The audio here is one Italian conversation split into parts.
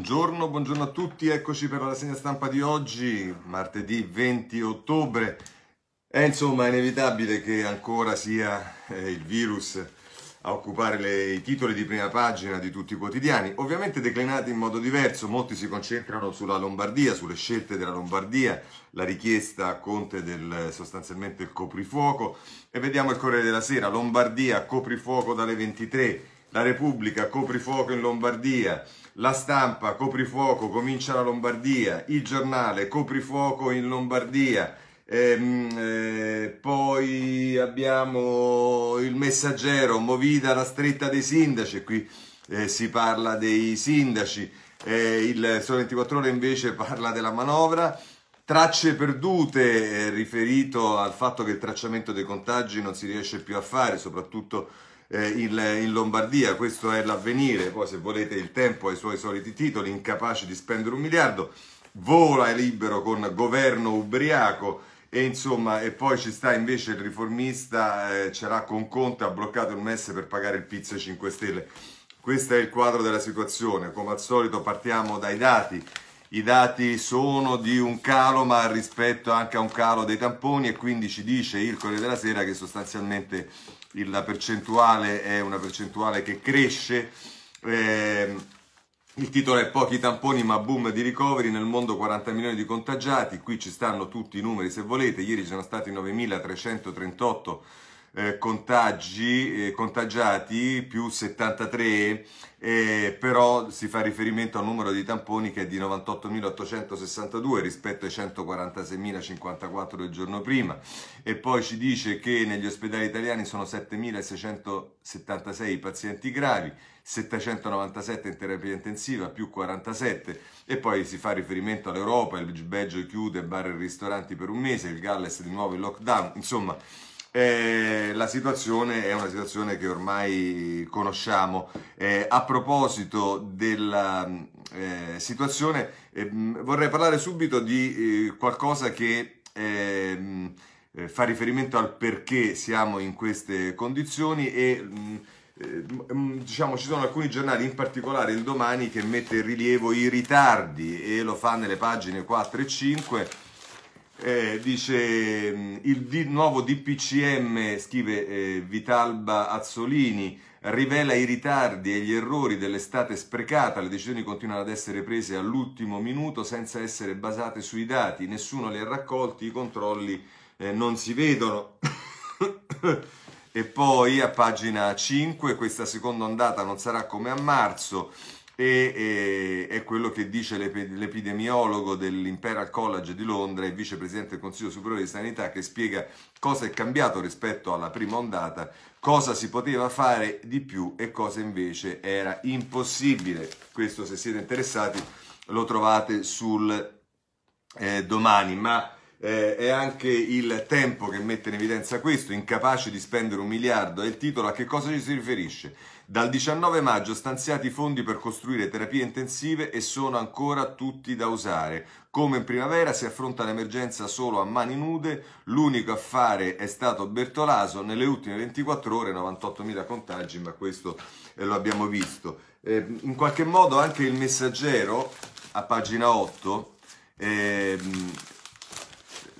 Buongiorno, buongiorno a tutti, eccoci per la segna stampa di oggi, martedì 20 ottobre. È insomma inevitabile che ancora sia eh, il virus a occupare le, i titoli di prima pagina di tutti i quotidiani, ovviamente declinati in modo diverso, molti si concentrano sulla Lombardia, sulle scelte della Lombardia, la richiesta a Conte del sostanzialmente il coprifuoco e vediamo il Corriere della Sera, Lombardia coprifuoco dalle 23, la Repubblica coprifuoco in Lombardia, la stampa, coprifuoco, comincia la Lombardia, il giornale, coprifuoco in Lombardia, ehm, eh, poi abbiamo il messaggero, Movida la stretta dei sindaci, qui eh, si parla dei sindaci, eh, il Sole 24 ore invece parla della manovra, tracce perdute eh, riferito al fatto che il tracciamento dei contagi non si riesce più a fare, soprattutto eh, in, in, Lombardia, questo è l'avvenire, poi se volete il tempo ai suoi soliti titoli, incapace di spendere un miliardo, vola e libero con governo ubriaco e insomma e poi ci sta invece il riformista, eh, ce l'ha con Conte, ha bloccato il MES per pagare il pizzo ai 5 Stelle. Questo è il quadro della situazione, come al solito partiamo dai dati. I dati sono di un calo, ma rispetto anche a un calo dei tamponi e quindi ci dice il Corriere della Sera che sostanzialmente la percentuale è una percentuale che cresce. Eh, il titolo è Pochi tamponi ma boom di ricoveri, nel mondo 40 milioni di contagiati, qui ci stanno tutti i numeri se volete, ieri ci sono stati 9.338 eh, contagi, eh, contagiati più 73 eh, però si fa riferimento al numero di tamponi che è di 98.862 rispetto ai 146.054 del giorno prima e poi ci dice che negli ospedali italiani sono 7.676 pazienti gravi 797 in terapia intensiva più 47 e poi si fa riferimento all'Europa, il Belgio chiude bar e ristoranti per un mese, il Galles di nuovo in lockdown, insomma eh, la situazione è una situazione che ormai conosciamo. Eh, a proposito della eh, situazione, ehm, vorrei parlare subito di eh, qualcosa che ehm, eh, fa riferimento al perché siamo in queste condizioni e mh, mm, eh, diciamo ci sono alcuni giornali in particolare il domani che mette in rilievo i ritardi e lo fa nelle pagine 4 e 5 eh, dice mm, il di nuovo DPCM, scrive eh, Vitalba Azzolini, rivela i ritardi e gli errori dell'estate sprecata, le decisioni continuano ad essere prese all'ultimo minuto senza essere basate sui dati, nessuno li ha raccolti, i controlli eh, non si vedono. e poi a pagina 5 questa seconda ondata non sarà come a marzo, e, e, è quello che dice l'ep- l'epidemiologo dell'Imperial College di Londra e vicepresidente del Consiglio Superiore di Sanità che spiega cosa è cambiato rispetto alla prima ondata, cosa si poteva fare di più e cosa invece era impossibile. Questo se siete interessati lo trovate sul eh, domani, ma eh, è anche il tempo che mette in evidenza questo, incapace di spendere un miliardo, è il titolo a che cosa ci si riferisce? Dal 19 maggio stanziati fondi per costruire terapie intensive e sono ancora tutti da usare. Come in primavera si affronta l'emergenza solo a mani nude, l'unico a fare è stato Bertolaso, nelle ultime 24 ore 98.000 contagi, ma questo eh, lo abbiamo visto. Eh, in qualche modo anche il messaggero a pagina 8 eh,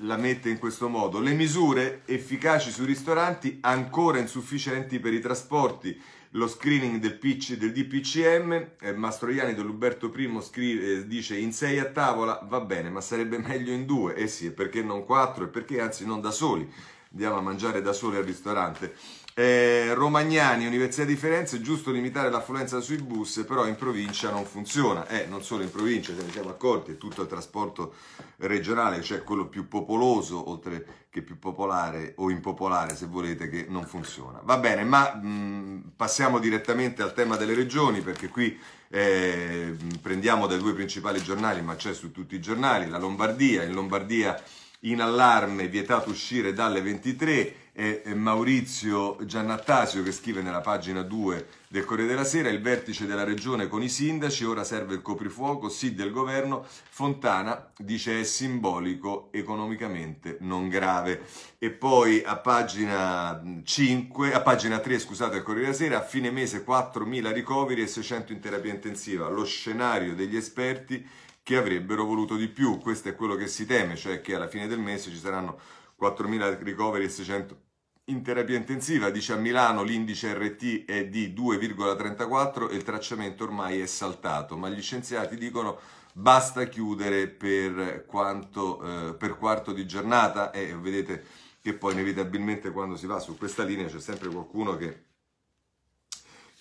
la mette in questo modo. Le misure efficaci sui ristoranti ancora insufficienti per i trasporti lo screening del, PC, del DPCM, eh, Mastroianni dell'Uberto I scrive, eh, dice in sei a tavola va bene, ma sarebbe meglio in 2, eh sì, perché non quattro, e perché anzi non da soli, andiamo a mangiare da soli al ristorante. Eh, Romagnani, Università di Firenze, è giusto limitare l'affluenza sui bus, però in provincia non funziona. Eh, non solo in provincia, se ne siamo accorti, è tutto il trasporto regionale, cioè quello più popoloso, oltre che più popolare o impopolare, se volete, che non funziona. Va bene, ma mh, passiamo direttamente al tema delle regioni, perché qui eh, prendiamo dai due principali giornali, ma c'è su tutti i giornali, la Lombardia. In Lombardia in allarme, vietato uscire dalle 23 è Maurizio Giannattasio che scrive nella pagina 2 del Corriere della Sera il vertice della regione con i sindaci, ora serve il coprifuoco, sì del governo, Fontana dice è simbolico, economicamente non grave. E poi a pagina, 5, a pagina 3 scusate, del Corriere della Sera a fine mese 4.000 ricoveri e 600 in terapia intensiva, lo scenario degli esperti che avrebbero voluto di più, questo è quello che si teme, cioè che alla fine del mese ci saranno 4.000 ricoveri e 600 in terapia intensiva, dice a Milano, l'indice RT è di 2,34 e il tracciamento ormai è saltato, ma gli scienziati dicono basta chiudere per, quanto, eh, per quarto di giornata e eh, vedete che poi inevitabilmente quando si va su questa linea c'è sempre qualcuno che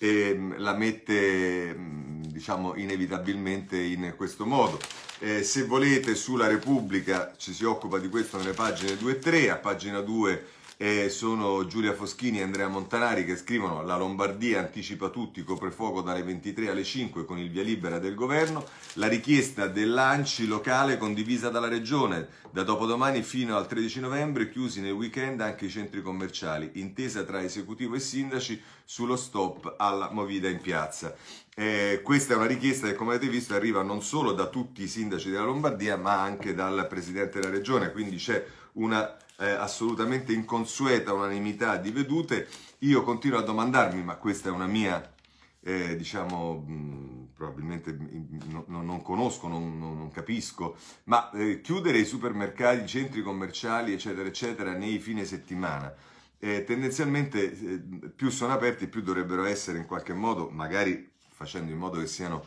eh, la mette mm, diciamo inevitabilmente in questo modo. Eh, se volete sulla Repubblica ci si occupa di questo nelle pagine 2 e 3, a pagina 2 eh, sono Giulia Foschini e Andrea Montanari che scrivono la Lombardia anticipa tutti, copre fuoco dalle 23 alle 5 con il via libera del governo, la richiesta dell'ANCI locale condivisa dalla regione, da dopodomani fino al 13 novembre chiusi nel weekend anche i centri commerciali, intesa tra esecutivo e sindaci sullo stop alla movida in piazza. Eh, questa è una richiesta che, come avete visto, arriva non solo da tutti i sindaci della Lombardia, ma anche dal presidente della regione, quindi c'è una eh, assolutamente inconsueta unanimità di vedute, io continuo a domandarmi, ma questa è una mia, eh, diciamo, mh, probabilmente mh, no, non conosco, non, non, non capisco, ma eh, chiudere i supermercati, i centri commerciali, eccetera, eccetera, nei fine settimana. Eh, tendenzialmente eh, più sono aperti più dovrebbero essere in qualche modo, magari facendo in modo che siano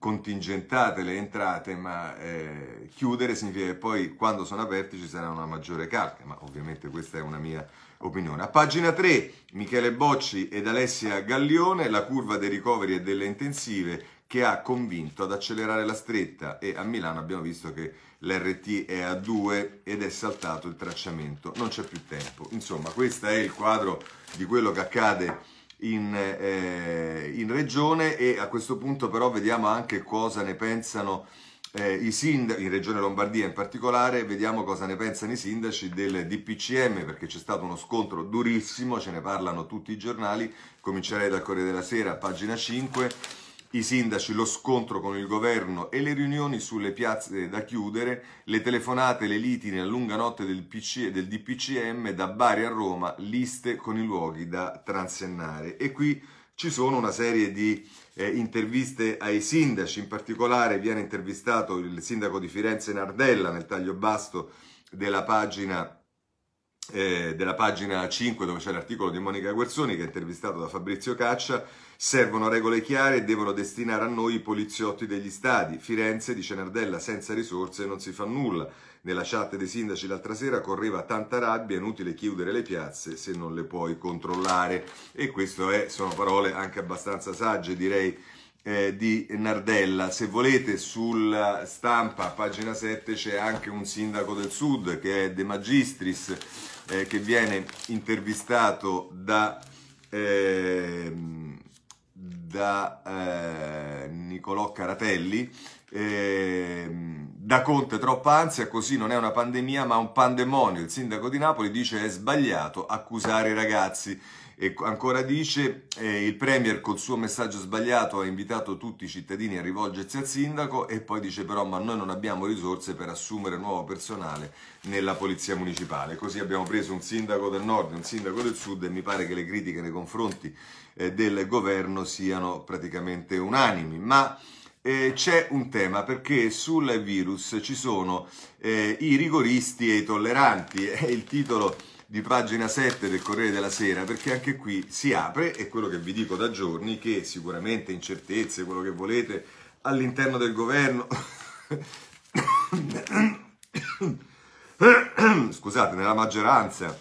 contingentate le entrate, ma eh, chiudere significa che poi quando sono aperti ci sarà una maggiore calca, ma ovviamente questa è una mia opinione. A pagina 3 Michele Bocci ed Alessia Gallione, la curva dei ricoveri e delle intensive che ha convinto ad accelerare la stretta e a Milano abbiamo visto che l'RT è a 2 ed è saltato il tracciamento, non c'è più tempo. Insomma, questo è il quadro di quello che accade in, eh, in regione e a questo punto però vediamo anche cosa ne pensano eh, i sindaci, in regione Lombardia in particolare, vediamo cosa ne pensano i sindaci del DPCM perché c'è stato uno scontro durissimo, ce ne parlano tutti i giornali, comincerei dal Corriere della Sera, pagina 5 i sindaci, lo scontro con il governo e le riunioni sulle piazze da chiudere, le telefonate, le liti nella lunga notte del, PC, del DPCM da Bari a Roma, liste con i luoghi da transennare. E qui ci sono una serie di eh, interviste ai sindaci, in particolare viene intervistato il sindaco di Firenze Nardella nel taglio basto della pagina eh, della pagina 5 dove c'è l'articolo di Monica Guerzoni che è intervistato da Fabrizio Caccia, servono regole chiare e devono destinare a noi i poliziotti degli stadi. Firenze, dice Nardella, senza risorse non si fa nulla. Nella chat dei sindaci l'altra sera correva tanta rabbia, è inutile chiudere le piazze se non le puoi controllare. E queste sono parole anche abbastanza sagge, direi, eh, di Nardella. Se volete, sulla stampa, pagina 7, c'è anche un sindaco del sud che è De Magistris eh, che viene intervistato da, eh, da eh, Nicolò Caratelli. Ehm, da Conte troppa ansia, così non è una pandemia ma un pandemonio. Il sindaco di Napoli dice è sbagliato accusare i ragazzi. E ancora dice, eh, il Premier col suo messaggio sbagliato ha invitato tutti i cittadini a rivolgersi al sindaco e poi dice però ma noi non abbiamo risorse per assumere nuovo personale nella polizia municipale. Così abbiamo preso un sindaco del nord e un sindaco del sud e mi pare che le critiche nei confronti eh, del governo siano praticamente unanimi. Ma eh, c'è un tema perché sul virus ci sono eh, i rigoristi e i tolleranti. È il titolo di pagina 7 del Corriere della Sera, perché anche qui si apre, e quello che vi dico da giorni, che sicuramente incertezze, quello che volete, all'interno del governo... Scusate, nella maggioranza,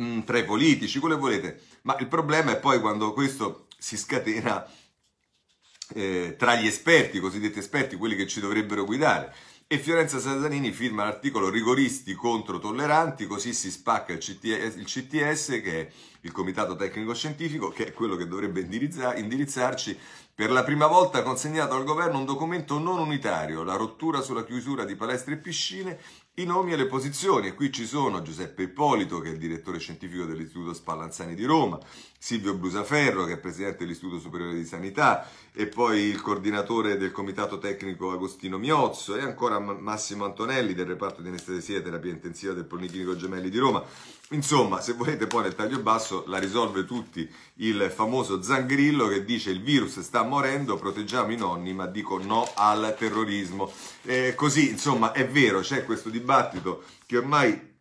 mm, tra i politici, quello che volete, ma il problema è poi quando questo si scatena eh, tra gli esperti, i cosiddetti esperti, quelli che ci dovrebbero guidare e Fiorenza Sazzanini firma l'articolo rigoristi contro tolleranti, così si spacca il CTS, il CTS che è il Comitato Tecnico Scientifico, che è quello che dovrebbe indirizzarci per la prima volta ha consegnato al governo un documento non unitario, la rottura sulla chiusura di palestre e piscine, i nomi e le posizioni. E qui ci sono Giuseppe Ippolito, che è il direttore scientifico dell'Istituto Spallanzani di Roma, Silvio Brusaferro, che è presidente dell'Istituto Superiore di Sanità, e poi il coordinatore del comitato tecnico Agostino Miozzo, e ancora Massimo Antonelli del reparto di anestesia e terapia intensiva del Policlinico Gemelli di Roma. Insomma, se volete poi nel taglio basso la risolve tutti il famoso Zangrillo che dice il virus sta morendo, proteggiamo i nonni, ma dico no al terrorismo. E eh, così, insomma, è vero, c'è questo dibattito che ormai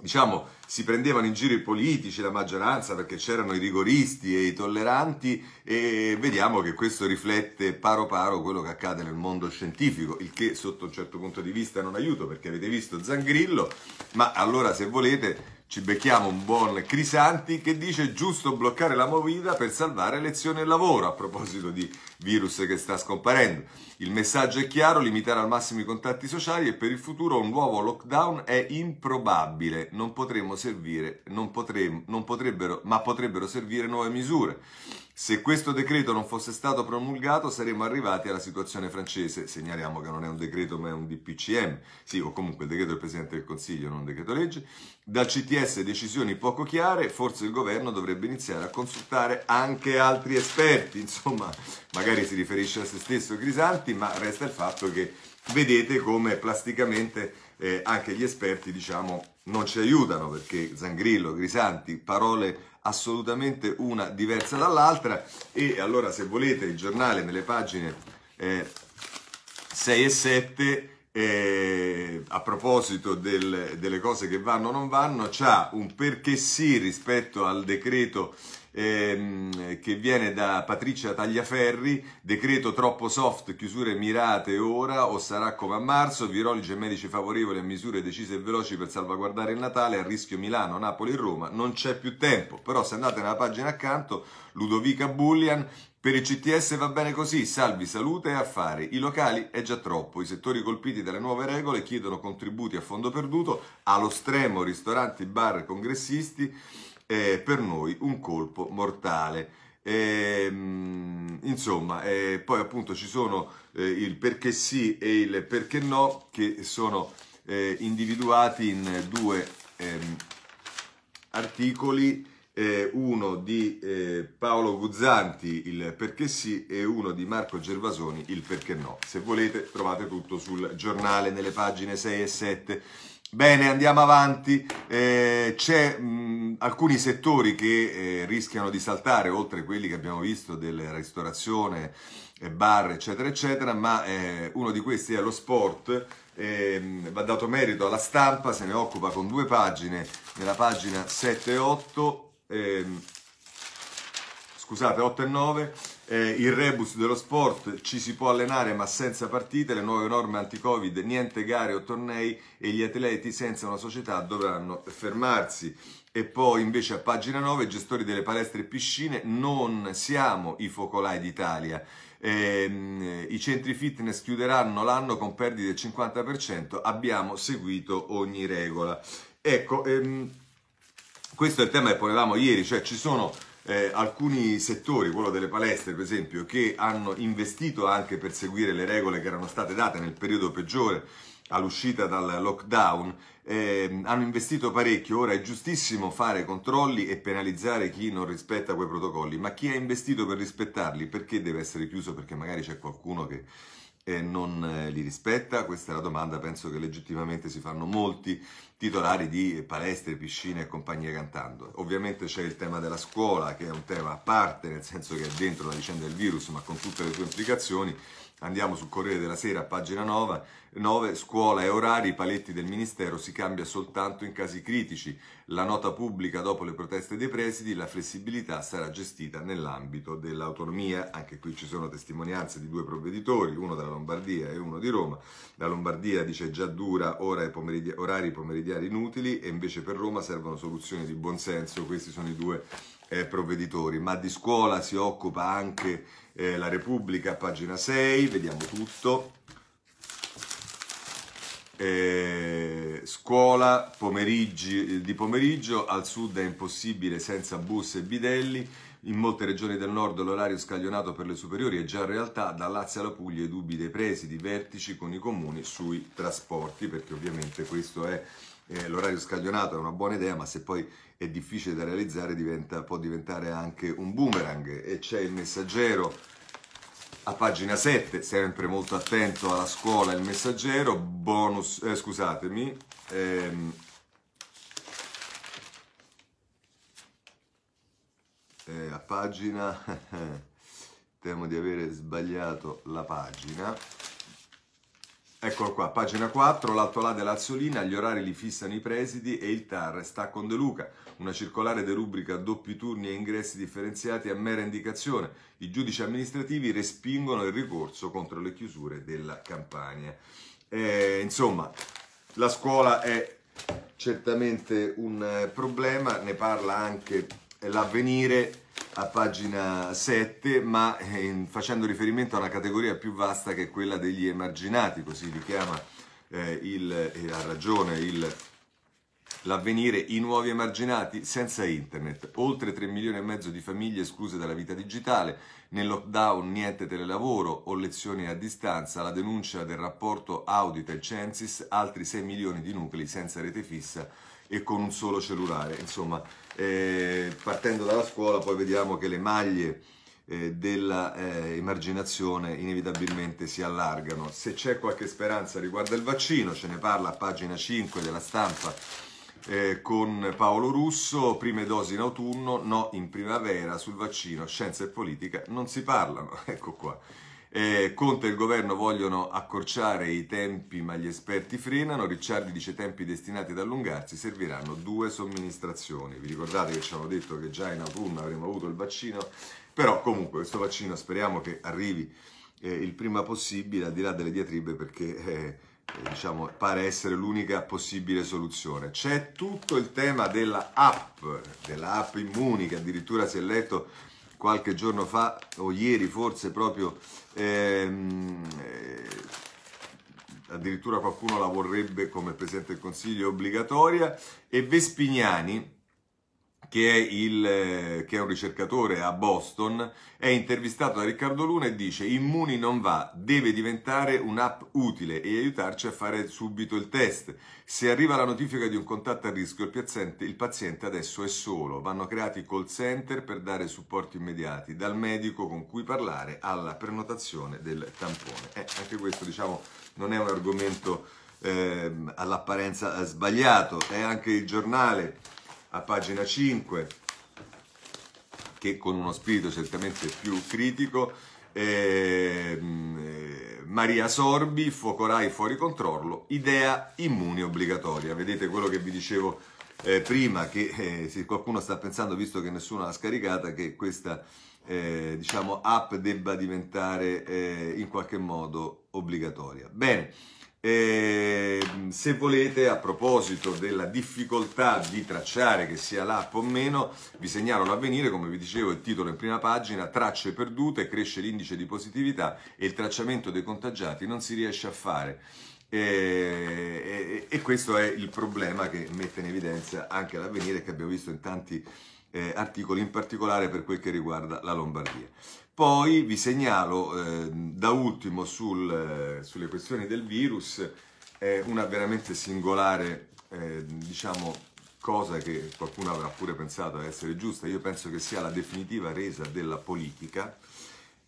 diciamo, si prendevano in giro i politici, la maggioranza, perché c'erano i rigoristi e i tolleranti e vediamo che questo riflette paro paro quello che accade nel mondo scientifico, il che sotto un certo punto di vista non aiuta perché avete visto Zangrillo, ma allora se volete ci becchiamo un buon Crisanti che dice giusto bloccare la movida per salvare lezione e lavoro a proposito di virus che sta scomparendo. Il messaggio è chiaro, limitare al massimo i contatti sociali e per il futuro un nuovo lockdown è improbabile, non potremmo servire, non potremmo, non potrebbero, ma potrebbero servire nuove misure. Se questo decreto non fosse stato promulgato saremmo arrivati alla situazione francese. Segnaliamo che non è un decreto ma è un DPCM, sì, o comunque il decreto del Presidente del Consiglio, non un decreto legge. Dal CTS decisioni poco chiare, forse il governo dovrebbe iniziare a consultare anche altri esperti. Insomma, magari si riferisce a se stesso Grisalti, ma resta il fatto che vedete come plasticamente eh, anche gli esperti diciamo, non ci aiutano perché Zangrillo, Grisanti, parole assolutamente una diversa dall'altra e allora se volete il giornale nelle pagine eh, 6 e 7 eh, a proposito del, delle cose che vanno o non vanno, c'ha un perché sì rispetto al decreto ehm, che viene da Patricia Tagliaferri, decreto troppo soft, chiusure mirate ora o sarà come a marzo, virologi e medici favorevoli a misure decise e veloci per salvaguardare il Natale, a rischio Milano, Napoli e Roma, non c'è più tempo, però se andate nella pagina accanto, Ludovica Bullian per il CTS va bene così, salvi salute e affari. I locali è già troppo, i settori colpiti dalle nuove regole chiedono contributi a fondo perduto, allo stremo ristoranti, bar, congressisti, eh, per noi un colpo mortale. E, ehm, insomma, eh, poi appunto ci sono eh, il perché sì e il perché no che sono eh, individuati in due ehm, articoli eh, uno di eh, Paolo Guzzanti, il perché sì, e uno di Marco Gervasoni, il perché no. Se volete trovate tutto sul giornale nelle pagine 6 e 7. Bene, andiamo avanti. Eh, c'è mh, alcuni settori che eh, rischiano di saltare, oltre a quelli che abbiamo visto della ristorazione, eh, bar, eccetera, eccetera, ma eh, uno di questi è lo sport. Ehm, va dato merito alla stampa, se ne occupa con due pagine, nella pagina 7 e 8 Ehm, scusate, 8 e 9, eh, il rebus dello sport, ci si può allenare ma senza partite, le nuove norme anti-covid, niente gare o tornei e gli atleti senza una società dovranno fermarsi. E poi invece a pagina 9, gestori delle palestre e piscine, non siamo i focolai d'Italia. Eh, I centri fitness chiuderanno l'anno con perdite del 50%, abbiamo seguito ogni regola. Ecco, ehm, questo è il tema che ponevamo ieri, cioè ci sono eh, alcuni settori, quello delle palestre per esempio, che hanno investito anche per seguire le regole che erano state date nel periodo peggiore all'uscita dal lockdown, eh, hanno investito parecchio, ora è giustissimo fare controlli e penalizzare chi non rispetta quei protocolli, ma chi ha investito per rispettarli perché deve essere chiuso? Perché magari c'è qualcuno che eh, non li rispetta? Questa è la domanda, penso che legittimamente si fanno molti titolari di palestre, piscine e compagnie cantando. Ovviamente c'è il tema della scuola, che è un tema a parte, nel senso che è dentro la vicenda del virus, ma con tutte le sue implicazioni. Andiamo sul Corriere della Sera, pagina 9, 9, scuola e orari, i paletti del Ministero si cambia soltanto in casi critici, la nota pubblica dopo le proteste dei presidi, la flessibilità sarà gestita nell'ambito dell'autonomia, anche qui ci sono testimonianze di due provveditori, uno della Lombardia e uno di Roma, la Lombardia dice già dura ora pomeridi- orari pomeridiani inutili e invece per Roma servono soluzioni di buonsenso, questi sono i due eh, provveditori, ma di scuola si occupa anche eh, La Repubblica, pagina 6, vediamo tutto. Eh, scuola pomeriggi, eh, di pomeriggio, al sud è impossibile senza bus e bidelli. In molte regioni del nord l'orario scaglionato per le superiori è già realtà, da Lazio alla Puglia i dubbi dei presidi, vertici con i comuni sui trasporti, perché ovviamente questo è eh, l'orario scaglionato è una buona idea, ma se poi è difficile da realizzare diventa, può diventare anche un boomerang. E c'è il messaggero a pagina 7, sempre molto attento alla scuola, il messaggero, bonus, eh, scusatemi, ehm, eh, a pagina, temo di avere sbagliato la pagina, Eccolo qua, pagina 4, l'alto là dell'Azzolina, gli orari li fissano i presidi e il TAR sta con De Luca. Una circolare de derubrica doppi turni e ingressi differenziati a mera indicazione. I giudici amministrativi respingono il ricorso contro le chiusure della campagna. Eh, insomma, la scuola è certamente un eh, problema, ne parla anche l'avvenire a pagina 7, ma eh, facendo riferimento a una categoria più vasta che è quella degli emarginati, così li chiama eh, il, eh, a ragione il, l'avvenire i nuovi emarginati senza internet, oltre 3 milioni e mezzo di famiglie escluse dalla vita digitale, nel lockdown niente telelavoro o lezioni a distanza, la denuncia del rapporto Audit e Censis, altri 6 milioni di nuclei senza rete fissa e con un solo cellulare, insomma eh, partendo dalla scuola poi vediamo che le maglie eh, dell'emarginazione eh, inevitabilmente si allargano. Se c'è qualche speranza riguardo il vaccino, ce ne parla a pagina 5 della stampa eh, con Paolo Russo, prime dosi in autunno, no in primavera, sul vaccino, scienza e politica non si parlano. Ecco qua. Eh, Conte e il governo vogliono accorciare i tempi, ma gli esperti frenano. Ricciardi dice tempi destinati ad allungarsi, serviranno due somministrazioni. Vi ricordate che ci hanno detto che già in autunno avremmo avuto il vaccino? Però comunque questo vaccino speriamo che arrivi eh, il prima possibile, al di là delle diatribe, perché eh, eh, diciamo, pare essere l'unica possibile soluzione. C'è tutto il tema della app, della app immuni, che addirittura si è letto qualche giorno fa o ieri forse proprio Ehm, eh, addirittura qualcuno la vorrebbe come Presidente del Consiglio obbligatoria e Vespignani che è, il, eh, che è, un ricercatore a Boston, è intervistato da Riccardo Luna e dice Immuni non va, deve diventare un'app utile e aiutarci a fare subito il test. Se arriva la notifica di un contatto a rischio, il paziente, il paziente adesso è solo. Vanno creati call center per dare supporti immediati, dal medico con cui parlare alla prenotazione del tampone. Eh, anche questo diciamo non è un argomento ehm, eh, all'apparenza sbagliato, è anche il giornale a pagina 5, che con uno spirito certamente più critico, ehm, eh, Maria Sorbi, Focorai fuori controllo, idea immuni obbligatoria. Vedete quello che vi dicevo eh, prima, che eh, se qualcuno sta pensando, visto che nessuno l'ha scaricata, che questa eh, diciamo, app debba diventare eh, in qualche modo obbligatoria. Bene. E ehm, se volete, a proposito della difficoltà di tracciare che sia l'app o meno, vi segnalo l'avvenire, come vi dicevo, il titolo in prima pagina, tracce perdute, cresce l'indice di positività e il tracciamento dei contagiati non si riesce a fare. E, e, e, questo è il problema che mette in evidenza anche l'avvenire che abbiamo visto in tanti eh, articoli, in particolare per quel che riguarda la Lombardia. Poi vi segnalo eh, da ultimo sul, eh, sulle questioni del virus eh, una veramente singolare eh, diciamo, cosa che qualcuno avrà pure pensato essere giusta. Io penso che sia la definitiva resa della politica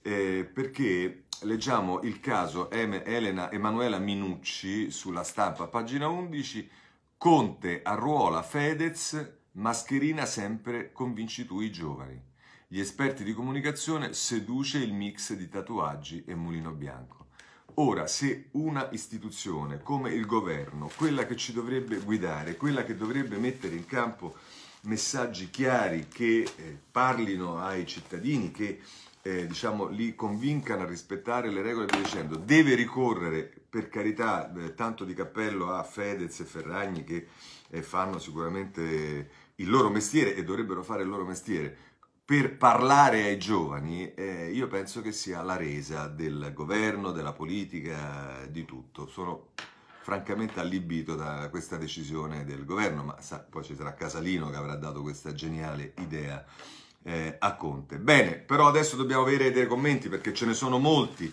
eh, perché leggiamo il caso em- Elena Emanuela Minucci sulla stampa, pagina 11, Conte a ruola Fedez, mascherina sempre convinci tu i giovani gli esperti di comunicazione seduce il mix di tatuaggi e mulino bianco. Ora, se una istituzione come il governo, quella che ci dovrebbe guidare, quella che dovrebbe mettere in campo messaggi chiari che eh, parlino ai cittadini, che eh, diciamo, li convincano a rispettare le regole del dicendo, deve ricorrere per carità eh, tanto di cappello a Fedez e Ferragni che eh, fanno sicuramente il loro mestiere e dovrebbero fare il loro mestiere, per parlare ai giovani, eh, io penso che sia la resa del governo, della politica, di tutto. Sono francamente allibito da questa decisione del governo, ma sa, poi ci sarà Casalino che avrà dato questa geniale idea eh, a Conte. Bene, però adesso dobbiamo avere dei commenti perché ce ne sono molti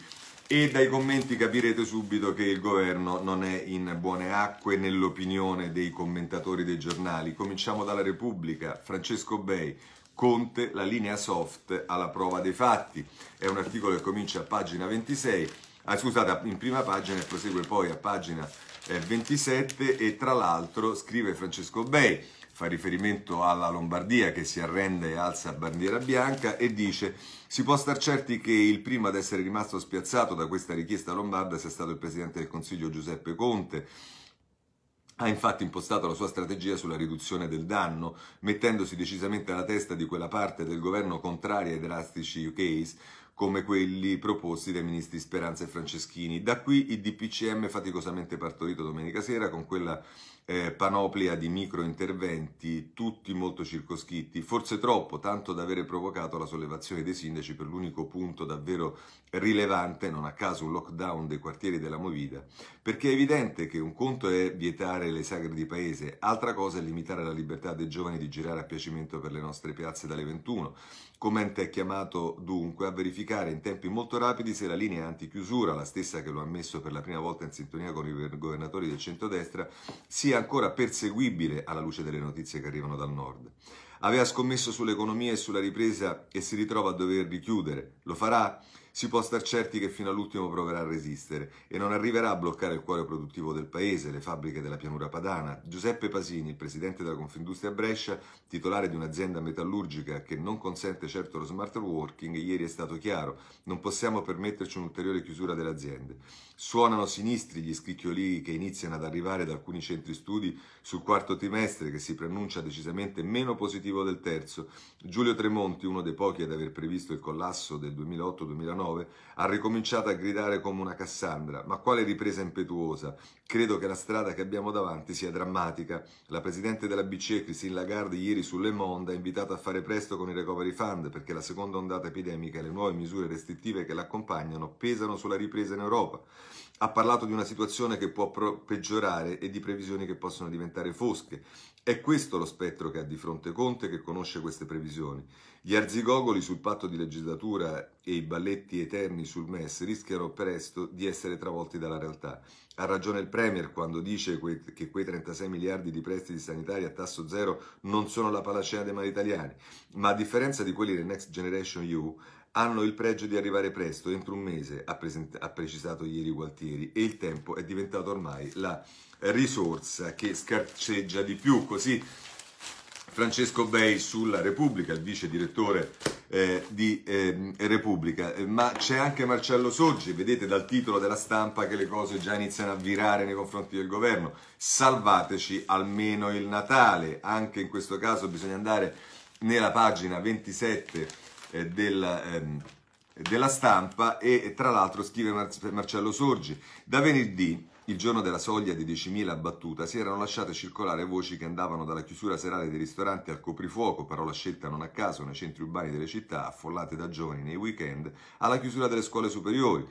e dai commenti capirete subito che il governo non è in buone acque nell'opinione dei commentatori dei giornali. Cominciamo dalla Repubblica, Francesco Bei, Conte la linea soft alla prova dei fatti. È un articolo che comincia a pagina 26, ah, scusate, in prima pagina e prosegue poi a pagina 27 eh, e tra l'altro scrive Francesco Bei, fa riferimento alla Lombardia che si arrende e alza bandiera bianca e dice si può star certi che il primo ad essere rimasto spiazzato da questa richiesta lombarda sia stato il Presidente del Consiglio Giuseppe Conte ha infatti impostato la sua strategia sulla riduzione del danno, mettendosi decisamente alla testa di quella parte del governo contraria ai drastici case come quelli proposti dai ministri Speranza e Franceschini. Da qui il DPCM faticosamente partorito domenica sera con quella eh, panoplia di micro interventi, tutti molto circoscritti, forse troppo, tanto da avere provocato la sollevazione dei sindaci per l'unico punto davvero rilevante, non a caso un lockdown dei quartieri della Movida, perché è evidente che un conto è vietare le sagre di paese, altra cosa è limitare la libertà dei giovani di girare a piacimento per le nostre piazze dalle 21 Comment è chiamato dunque a verificare in tempi molto rapidi se la linea antichiusura, la stessa che lo ha messo per la prima volta in sintonia con i governatori del centrodestra, sia ancora perseguibile alla luce delle notizie che arrivano dal nord. Aveva scommesso sull'economia e sulla ripresa e si ritrova a dover richiudere. Lo farà? si può star certi che fino all'ultimo proverà a resistere e non arriverà a bloccare il cuore produttivo del paese, le fabbriche della pianura padana. Giuseppe Pasini, presidente della Confindustria Brescia, titolare di un'azienda metallurgica che non consente certo lo smart working, ieri è stato chiaro, non possiamo permetterci un'ulteriore chiusura delle aziende. Suonano sinistri gli scricchioli che iniziano ad arrivare da alcuni centri studi sul quarto trimestre che si preannuncia decisamente meno positivo del terzo. Giulio Tremonti, uno dei pochi ad aver previsto il collasso del 2008-2009, 19, ha ricominciato a gridare come una Cassandra. Ma quale ripresa impetuosa! Credo che la strada che abbiamo davanti sia drammatica. La presidente della BCE, Christine Lagarde, ieri su Le Monde ha invitato a fare presto con i recovery fund perché la seconda ondata epidemica e le nuove misure restrittive che l'accompagnano pesano sulla ripresa in Europa. Ha parlato di una situazione che può peggiorare e di previsioni che possono diventare fosche. È questo lo spettro che ha di fronte Conte che conosce queste previsioni. Gli arzigogoli sul patto di legislatura e i balletti eterni sul MES rischiano presto di essere travolti dalla realtà. Ha ragione il Premier quando dice che quei 36 miliardi di prestiti sanitari a tasso zero non sono la palacea dei mali italiani, ma a differenza di quelli del Next Generation EU, hanno il pregio di arrivare presto, entro un mese, ha, present- ha precisato ieri Gualtieri, e il tempo è diventato ormai la risorsa che scarceggia di più. Così Francesco Bei sulla Repubblica, il vice direttore eh, di ehm, eh, Repubblica, ma c'è anche Marcello Soggi, vedete dal titolo della stampa che le cose già iniziano a virare nei confronti del governo. Salvateci almeno il Natale, anche in questo caso bisogna andare nella pagina 27 eh, della ehm, della stampa e tra l'altro scrive Mar- Marcello Sorgi da venerdì il giorno della soglia di 10.000 abbattuta si erano lasciate circolare voci che andavano dalla chiusura serale dei ristoranti al coprifuoco, parola scelta non a caso nei centri urbani delle città affollate da giovani nei weekend, alla chiusura delle scuole superiori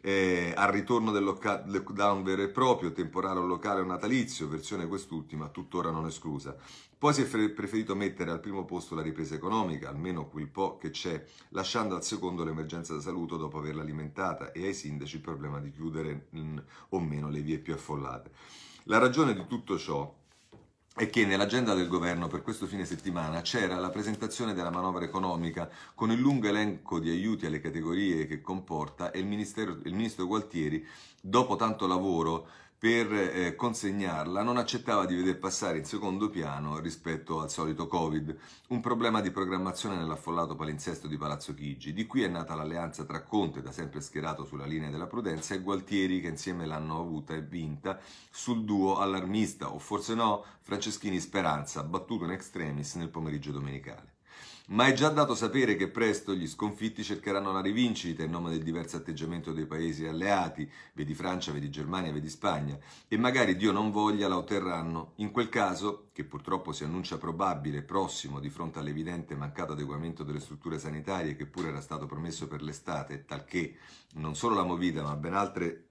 eh, al ritorno del lockdown vero e proprio, temporale o locale o natalizio, versione quest'ultima tuttora non esclusa. Poi si è preferito mettere al primo posto la ripresa economica, almeno quel po' che c'è, lasciando al secondo l'emergenza da saluto dopo averla alimentata e ai sindaci il problema di chiudere mh, mm, o meno le vie più affollate. La ragione di tutto ciò è che nell'agenda del governo per questo fine settimana c'era la presentazione della manovra economica con il lungo elenco di aiuti alle categorie che comporta e il, il ministro Gualtieri, dopo tanto lavoro, per eh, consegnarla non accettava di veder passare in secondo piano rispetto al solito Covid un problema di programmazione nell'affollato palinsesto di Palazzo Chigi. Di qui è nata l'alleanza tra Conte, da sempre schierato sulla linea della prudenza, e Gualtieri che insieme l'hanno avuta e vinta sul duo allarmista o forse no Franceschini Speranza, battuto in extremis nel pomeriggio domenicale ma è già dato sapere che presto gli sconfitti cercheranno la rivincita in nome del diverso atteggiamento dei paesi alleati, vedi Francia, vedi Germania, vedi Spagna, e magari Dio non voglia la otterranno. In quel caso, che purtroppo si annuncia probabile, prossimo di fronte all'evidente mancato adeguamento delle strutture sanitarie che pure era stato promesso per l'estate, talché non solo la Movida ma ben altre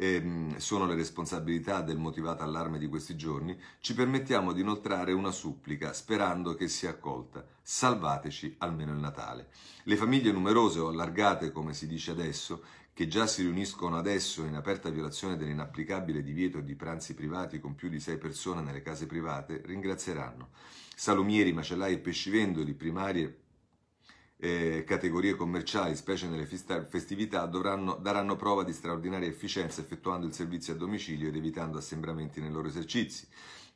ehm, sono le responsabilità del motivato allarme di questi giorni, ci permettiamo di inoltrare una supplica sperando che sia accolta. Salvateci almeno il Natale. Le famiglie numerose o allargate, come si dice adesso, che già si riuniscono adesso in aperta violazione dell'inapplicabile divieto di pranzi privati con più di sei persone nelle case private, ringrazieranno. Salumieri, macellai e pescivendoli, primarie eh, categorie commerciali, specie nelle festività, dovranno, daranno prova di straordinaria efficienza effettuando il servizio a domicilio ed evitando assembramenti nei loro esercizi.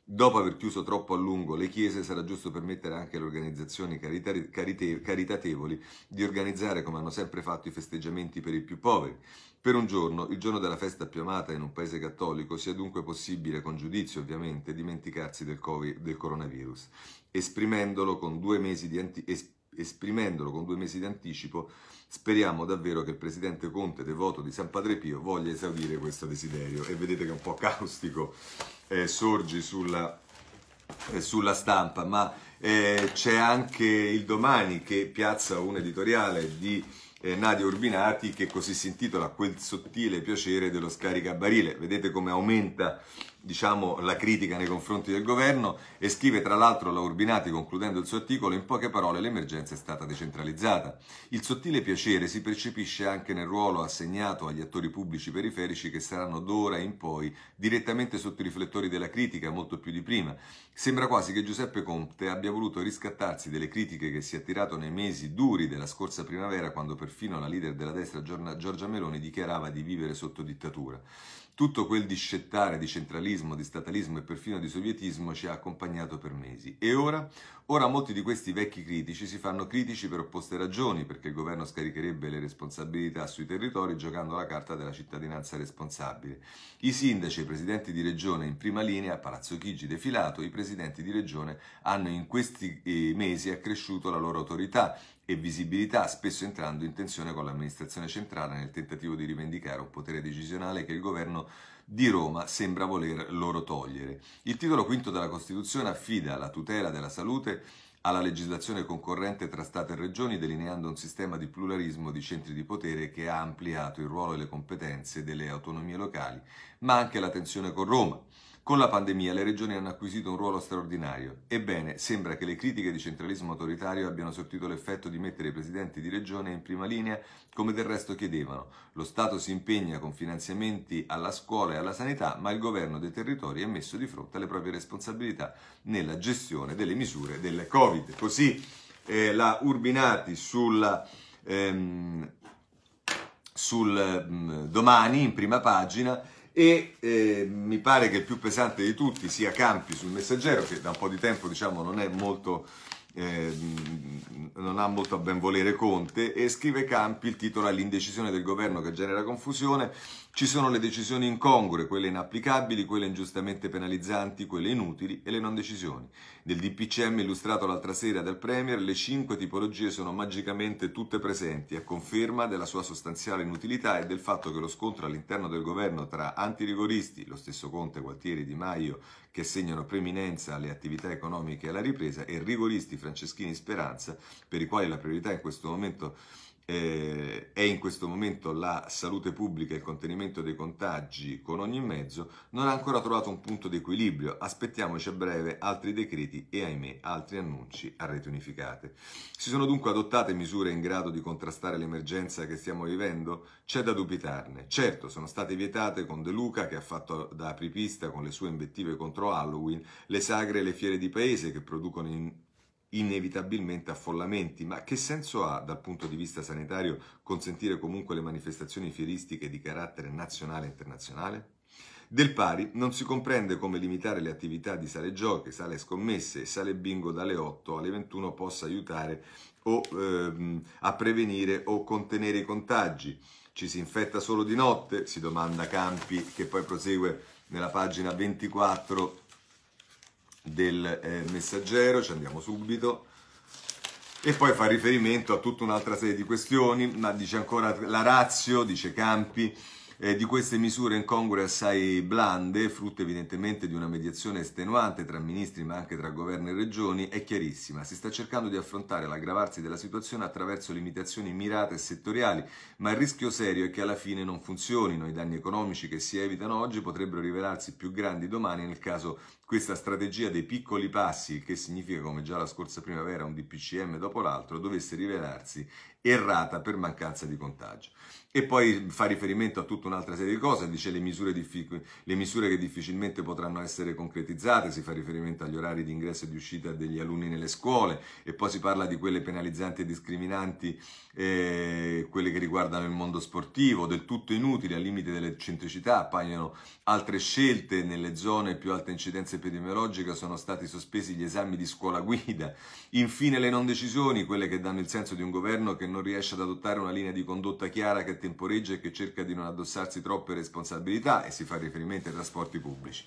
Dopo aver chiuso troppo a lungo le chiese, sarà giusto permettere anche alle organizzazioni carita- carite- caritatevoli di organizzare, come hanno sempre fatto, i festeggiamenti per i più poveri. Per un giorno, il giorno della festa più amata in un paese cattolico, sia dunque possibile, con giudizio ovviamente, dimenticarsi del, COVID, del coronavirus, esprimendolo con due mesi di anticipo esprimendolo con due mesi di anticipo, speriamo davvero che il presidente Conte, devoto di San Padre Pio, voglia esaudire questo desiderio. E vedete che un po' caustico eh, sorgi sulla, eh, sulla stampa, ma eh, c'è anche il domani che piazza un editoriale di eh, Nadia Urbinati che così si intitola Quel sottile piacere dello scaricabarile. Vedete come aumenta diciamo, la critica nei confronti del governo e scrive tra l'altro la Urbinati concludendo il suo articolo in poche parole l'emergenza è stata decentralizzata. Il sottile piacere si percepisce anche nel ruolo assegnato agli attori pubblici periferici che saranno d'ora in poi direttamente sotto i riflettori della critica molto più di prima. Sembra quasi che Giuseppe Conte abbia voluto riscattarsi delle critiche che si è attirato nei mesi duri della scorsa primavera quando perfino la leader della destra Giorgia Meloni dichiarava di vivere sotto dittatura. Tutto quel discettare di centralismo, di statalismo e perfino di sovietismo ci ha accompagnato per mesi. E ora? Ora molti di questi vecchi critici si fanno critici per opposte ragioni, perché il governo scaricherebbe le responsabilità sui territori giocando la carta della cittadinanza responsabile. I sindaci e i presidenti di regione in prima linea, a Palazzo Chigi defilato, i presidenti di regione hanno in questi eh, mesi accresciuto la loro autorità, e visibilità, spesso entrando in tensione con l'amministrazione centrale nel tentativo di rivendicare un potere decisionale che il governo di Roma sembra voler loro togliere. Il titolo quinto della Costituzione affida la tutela della salute alla legislazione concorrente tra Stato e Regioni, delineando un sistema di pluralismo di centri di potere che ha ampliato il ruolo e le competenze delle autonomie locali, ma anche la tensione con Roma. Con la pandemia le regioni hanno acquisito un ruolo straordinario. Ebbene, sembra che le critiche di centralismo autoritario abbiano sortito l'effetto di mettere i presidenti di regione in prima linea, come del resto chiedevano. Lo Stato si impegna con finanziamenti alla scuola e alla sanità, ma il governo dei territori è messo di fronte alle proprie responsabilità nella gestione delle misure del Covid. Così eh, la Urbinati sulla... Ehm, sul mh, mm, domani in prima pagina e eh, mi pare che il più pesante di tutti sia Campi sul messaggero che da un po' di tempo diciamo, non è molto eh, non ha molto a ben volere Conte e scrive Campi il titolo all'indecisione del governo che genera confusione ci sono le decisioni incongrue, quelle inapplicabili, quelle ingiustamente penalizzanti, quelle inutili e le non decisioni. Del DPCM illustrato l'altra sera dal Premier, le cinque tipologie sono magicamente tutte presenti, a conferma della sua sostanziale inutilità e del fatto che lo scontro all'interno del governo tra antirigoristi, lo stesso Conte, Gualtieri, Di Maio, che segnano preminenza alle attività economiche e alla ripresa, e rigoristi Franceschini Speranza, per i quali la priorità in questo momento eh, è in questo momento la salute pubblica e il contenimento dei contagi con ogni mezzo, non ha ancora trovato un punto di equilibrio. Aspettiamoci a breve altri decreti e, ahimè, altri annunci a reti unificate. Si sono dunque adottate misure in grado di contrastare l'emergenza che stiamo vivendo? C'è da dubitarne. Certo, sono state vietate con De Luca, che ha fatto da apripista con le sue invettive contro Halloween, le sagre e le fiere di paese che producono in inevitabilmente affollamenti, ma che senso ha dal punto di vista sanitario consentire comunque le manifestazioni fieristiche di carattere nazionale e internazionale? Del pari non si comprende come limitare le attività di sale giochi, sale scommesse e sale bingo dalle 8 alle 21 possa aiutare o, ehm, a prevenire o contenere i contagi. Ci si infetta solo di notte? Si domanda Campi che poi prosegue nella pagina 24 del eh, messaggero, ci andiamo subito. E poi fa riferimento a tutta un'altra serie di questioni, ma dice ancora la razio, dice Campi, eh, di queste misure incongrue assai blande, frutto evidentemente di una mediazione estenuante tra ministri ma anche tra governo e regioni, è chiarissima. Si sta cercando di affrontare l'aggravarsi della situazione attraverso limitazioni mirate e settoriali, ma il rischio serio è che alla fine non funzionino. I danni economici che si evitano oggi potrebbero rivelarsi più grandi domani nel caso questa strategia dei piccoli passi, che significa come già la scorsa primavera un DPCM dopo l'altro, dovesse rivelarsi errata per mancanza di contagio. E poi fa riferimento a tutta un'altra serie di cose, dice le misure, diffic- le misure, che difficilmente potranno essere concretizzate, si fa riferimento agli orari di ingresso e di uscita degli alunni nelle scuole e poi si parla di quelle penalizzanti e discriminanti eh, quelle che riguardano il mondo sportivo, del tutto inutili, al limite dell'eccentricità, appaiono altre scelte nelle zone più alta incidenza epidemiologica, sono stati sospesi gli esami di scuola guida, infine le non decisioni, quelle che danno il senso di un governo che non riesce ad adottare una linea di condotta chiara che temporeggia e che cerca di non addossarsi troppe responsabilità e si fa riferimento ai trasporti pubblici.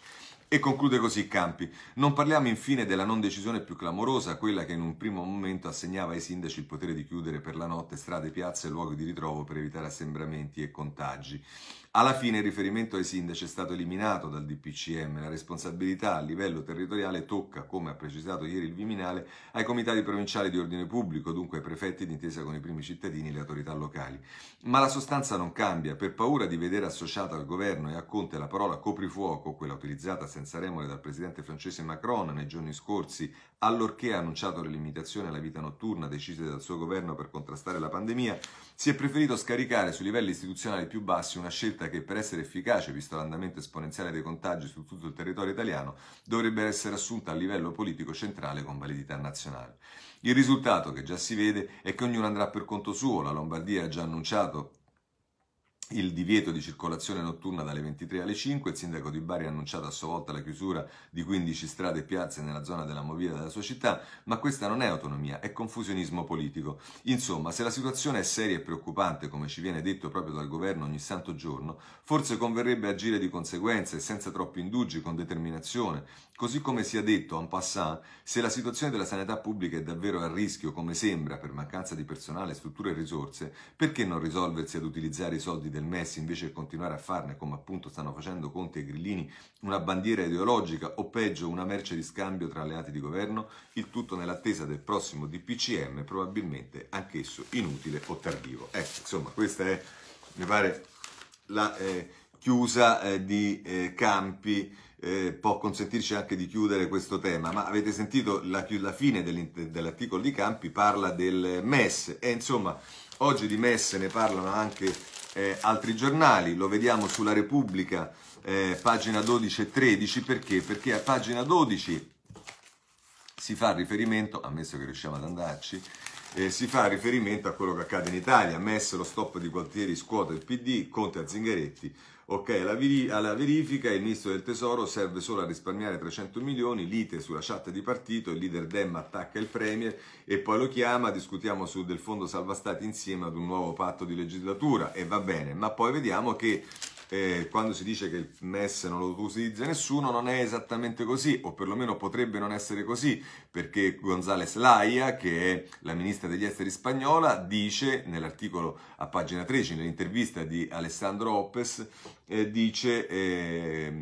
E conclude così Campi. Non parliamo infine della non decisione più clamorosa, quella che in un primo momento assegnava ai sindaci il potere di chiudere per la notte strade, piazze e luoghi di ritrovo per evitare assembramenti e contagi. Alla fine il riferimento ai sindaci è stato eliminato dal DPCM, la responsabilità a livello territoriale tocca, come ha precisato ieri il Viminale, ai comitati provinciali di ordine pubblico, dunque ai prefetti d'intesa con i primi cittadini e le autorità locali. Ma la sostanza non cambia, per paura di vedere associata al governo e a Conte la parola coprifuoco, quella utilizzata senza remore dal presidente francese Macron nei giorni scorsi, allorché ha annunciato le limitazioni alla vita notturna decise dal suo governo per contrastare la pandemia, si è preferito scaricare sui livelli istituzionali più bassi una scelta che per essere efficace, visto l'andamento esponenziale dei contagi su tutto il territorio italiano, dovrebbe essere assunta a livello politico centrale con validità nazionale. Il risultato, che già si vede, è che ognuno andrà per conto suo. La Lombardia ha già annunciato il divieto di circolazione notturna dalle 23 alle 5, il sindaco di Bari ha annunciato a sua volta la chiusura di 15 strade e piazze nella zona della movida della sua città, ma questa non è autonomia, è confusionismo politico. Insomma, se la situazione è seria e preoccupante, come ci viene detto proprio dal governo ogni santo giorno, forse converrebbe agire di conseguenza e senza troppi indugi, con determinazione. Così come si è detto, en passant, se la situazione della sanità pubblica è davvero a rischio, come sembra, per mancanza di personale, strutture e risorse, perché non risolversi ad utilizzare i soldi del Messi invece che continuare a farne, come appunto stanno facendo Conti e Grillini, una bandiera ideologica o peggio una merce di scambio tra alleati di governo, il tutto nell'attesa del prossimo DPCM, probabilmente anch'esso inutile o tardivo. Ecco, insomma, questa è, mi pare, la eh, chiusa eh, di eh, campi. Eh, può consentirci anche di chiudere questo tema, ma avete sentito la, la fine dell'articolo di Campi parla del MES e insomma oggi di MES ne parlano anche eh, altri giornali, lo vediamo sulla Repubblica, eh, pagina 12 e 13, perché? Perché a pagina 12 si fa riferimento, ammesso che riusciamo ad andarci, eh, si fa riferimento a quello che accade in Italia, messo lo stop di Gualtieri scuota il PD, Conte a Zingaretti, Ok, alla, veri- alla verifica il ministro del tesoro serve solo a risparmiare 300 milioni, lite sulla chat di partito, il leader Dem attacca il Premier e poi lo chiama, discutiamo su del fondo salva stati insieme ad un nuovo patto di legislatura e va bene, ma poi vediamo che eh, quando si dice che il MES non lo utilizza nessuno, non è esattamente così, o perlomeno potrebbe non essere così, perché González Laia, che è la ministra degli esteri spagnola, dice nell'articolo a pagina 13, nell'intervista di Alessandro Oppes, eh, dice eh,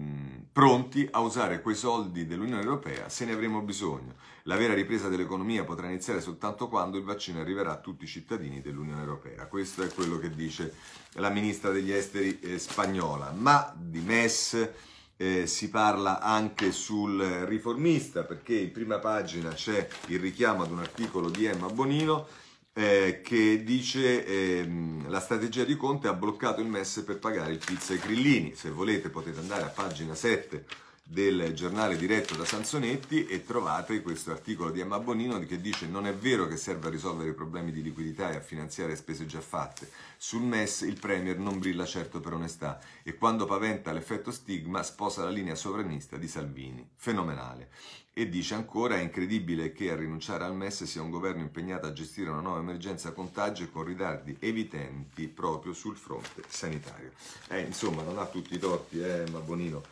pronti a usare quei soldi dell'Unione Europea se ne avremo bisogno. La vera ripresa dell'economia potrà iniziare soltanto quando il vaccino arriverà a tutti i cittadini dell'Unione Europea. Questo è quello che dice la ministra degli esteri eh, spagnola. Ma di MES eh, si parla anche sul riformista perché in prima pagina c'è il richiamo ad un articolo di Emma Bonino eh, che dice ehm, la strategia di Conte ha bloccato il MES per pagare il pizza ai grillini. Se volete potete andare a pagina 7 del giornale diretto da Sansonetti e trovate questo articolo di Emma Bonino che dice non è vero che serve a risolvere i problemi di liquidità e a finanziare spese già fatte. Sul MES il Premier non brilla certo per onestà e quando paventa l'effetto stigma sposa la linea sovranista di Salvini. Fenomenale. E dice ancora è incredibile che a rinunciare al MES sia un governo impegnato a gestire una nuova emergenza contagio e con ritardi evidenti proprio sul fronte sanitario. Eh, insomma, non ha tutti i torti, eh, Emma Bonino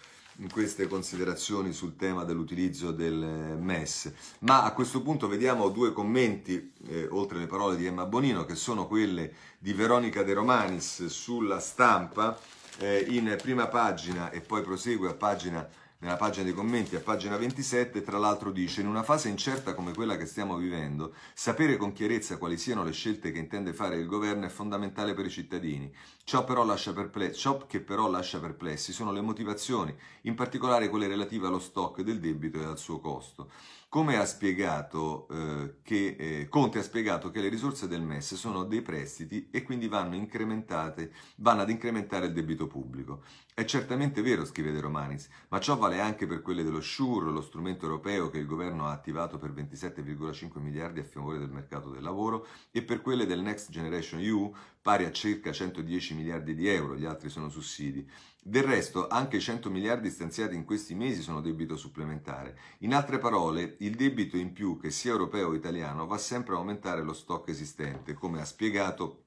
queste considerazioni sul tema dell'utilizzo del MES. Ma a questo punto vediamo due commenti, eh, oltre le parole di Emma Bonino, che sono quelle di Veronica De Romanis sulla stampa, eh, in prima pagina e poi prosegue a pagina nella pagina dei commenti a pagina 27, tra l'altro dice in una fase incerta come quella che stiamo vivendo, sapere con chiarezza quali siano le scelte che intende fare il governo è fondamentale per i cittadini. Ciò, però perple- ciò che però lascia perplessi sono le motivazioni, in particolare quelle relative allo stock del debito e al suo costo. Come ha spiegato, eh, che, eh, Conte ha spiegato che le risorse del MES sono dei prestiti e quindi vanno, incrementate, vanno ad incrementare il debito pubblico. È certamente vero, scrive De Romanis, ma ciò vale anche per quelle dello SURE, lo strumento europeo che il governo ha attivato per 27,5 miliardi a favore del mercato del lavoro, e per quelle del Next Generation EU, pari a circa 110 miliardi di euro, gli altri sono sussidi. Del resto, anche i 100 miliardi stanziati in questi mesi sono debito supplementare. In altre parole, il debito in più, che sia europeo o italiano, va sempre a aumentare lo stock esistente, come ha spiegato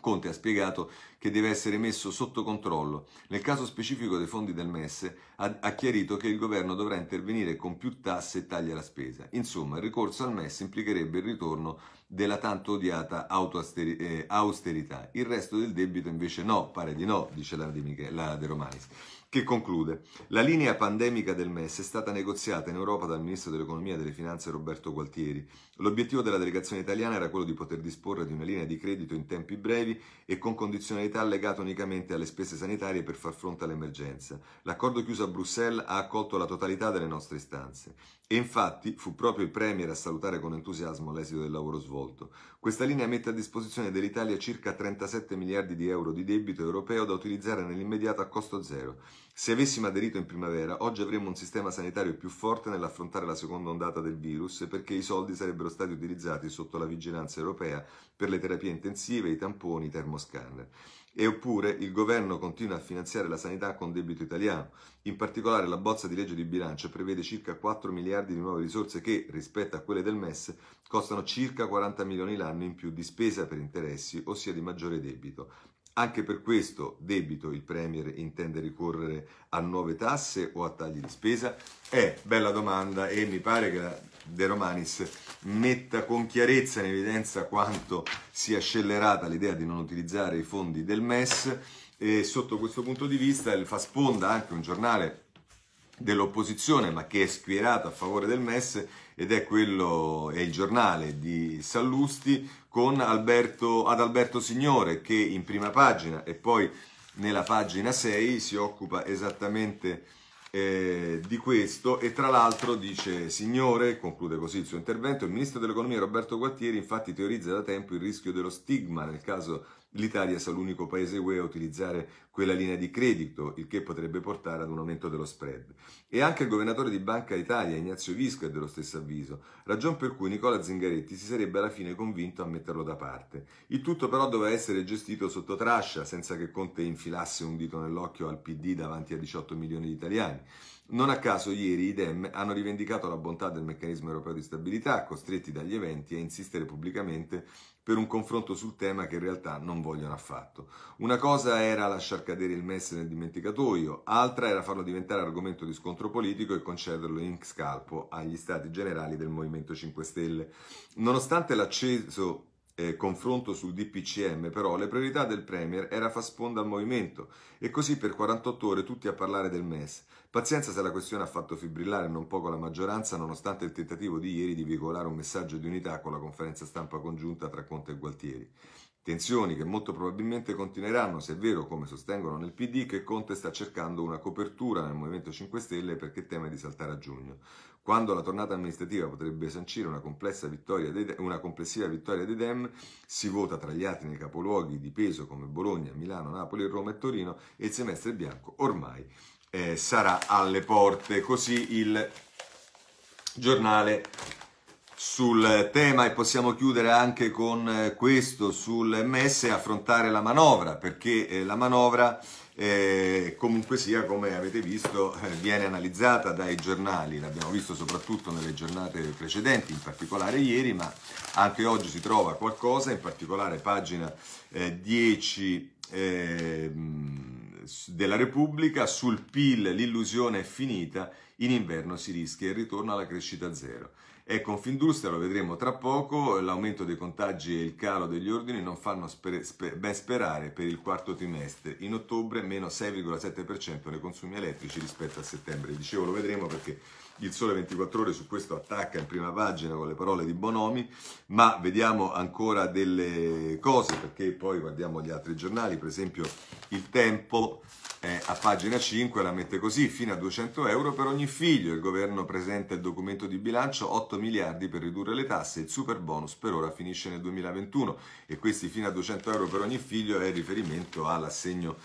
Conte ha spiegato che deve essere messo sotto controllo. Nel caso specifico dei fondi del MES ha, chiarito che il governo dovrà intervenire con più tasse e tagli alla spesa. Insomma, il ricorso al MES implicherebbe il ritorno della tanto odiata eh, austerità. Il resto del debito invece no, pare di no, dice la De, Michele, la De Romanis che conclude la linea pandemica del MES è stata negoziata in Europa dal ministro dell'economia e delle finanze Roberto Gualtieri L'obiettivo della delegazione italiana era quello di poter disporre di una linea di credito in tempi brevi e con condizionalità legata unicamente alle spese sanitarie per far fronte all'emergenza. L'accordo chiuso a Bruxelles ha accolto la totalità delle nostre istanze. E infatti fu proprio il Premier a salutare con entusiasmo l'esito del lavoro svolto. Questa linea mette a disposizione dell'Italia circa 37 miliardi di euro di debito europeo da utilizzare nell'immediato a costo zero. Se avessimo aderito in primavera, oggi avremmo un sistema sanitario più forte nell'affrontare la seconda ondata del virus perché i soldi sarebbero stati utilizzati sotto la vigilanza europea per le terapie intensive, i tamponi, i termoscanner. Eppure il governo continua a finanziare la sanità con debito italiano. In particolare la bozza di legge di bilancio prevede circa 4 miliardi di nuove risorse che, rispetto a quelle del MES, costano circa 40 milioni l'anno in più di spesa per interessi, ossia di maggiore debito. Anche per questo debito il Premier intende ricorrere a nuove tasse o a tagli di spesa? È eh, bella domanda e mi pare che la De Romanis metta con chiarezza in evidenza quanto sia scellerata l'idea di non utilizzare i fondi del MES e sotto questo punto di vista fa sponda anche un giornale dell'opposizione ma che è schierato a favore del MES ed è, quello, è il giornale di Sallusti con Alberto, ad Alberto Signore che in prima pagina e poi nella pagina 6 si occupa esattamente eh, di questo e tra l'altro dice signore, conclude così il suo intervento, il ministro dell'economia Roberto Gualtieri infatti teorizza da tempo il rischio dello stigma nel caso l'Italia sarà l'unico paese UE a utilizzare quella linea di credito, il che potrebbe portare ad un aumento dello spread. E anche il governatore di Banca Italia, Ignazio Visco, è dello stesso avviso, ragion per cui Nicola Zingaretti si sarebbe alla fine convinto a metterlo da parte. Il tutto però doveva essere gestito sotto trascia, senza che Conte infilasse un dito nell'occhio al PD davanti a 18 milioni di italiani. Non a caso ieri i Dem hanno rivendicato la bontà del meccanismo europeo di stabilità, costretti dagli eventi a insistere pubblicamente per un confronto sul tema che in realtà non vogliono affatto. Una cosa era lasciar cadere il MES nel dimenticatoio, altra era farlo diventare argomento di scontro politico e concederlo in scalpo agli stati generali del Movimento 5 Stelle. Nonostante l'acceso eh, confronto sul DPCM, però le priorità del Premier era far sponda al movimento e così per 48 ore tutti a parlare del MES. Pazienza se la questione ha fatto fibrillare non poco la maggioranza, nonostante il tentativo di ieri di veicolare un messaggio di unità con la conferenza stampa congiunta tra Conte e Gualtieri. Tensioni che molto probabilmente continueranno se è vero, come sostengono nel PD, che Conte sta cercando una copertura nel Movimento 5 Stelle perché teme di saltare a giugno. Quando la tornata amministrativa potrebbe sancire una, de- una complessiva vittoria dei Dem, si vota tra gli altri nei capoluoghi di peso come Bologna, Milano, Napoli, Roma e Torino e il semestre bianco ormai eh, sarà alle porte. Così il giornale sul tema e possiamo chiudere anche con eh, questo sul MS affrontare la manovra perché eh, la manovra eh, comunque sia come avete visto eh, viene analizzata dai giornali l'abbiamo visto soprattutto nelle giornate precedenti in particolare ieri ma anche oggi si trova qualcosa in particolare pagina eh, 10 eh, della Repubblica, sul PIL l'illusione è finita, in inverno si rischia il ritorno alla crescita zero. E Confindustria, lo vedremo tra poco, l'aumento dei contagi e il calo degli ordini non fanno sper- sper- ben sperare per il quarto trimestre. In ottobre meno 6,7% nei consumi elettrici rispetto a settembre. Dicevo, lo vedremo perché il Sole 24 Ore su questo attacca in prima pagina con le parole di Bonomi, ma vediamo ancora delle cose perché poi guardiamo gli altri giornali, per esempio il Tempo eh, a pagina 5 la mette così, fino a 200 euro per ogni figlio, il governo presenta il documento di bilancio, 8 miliardi per ridurre le tasse, il super bonus per ora finisce nel 2021 e questi fino a 200 euro per ogni figlio è riferimento all'assegno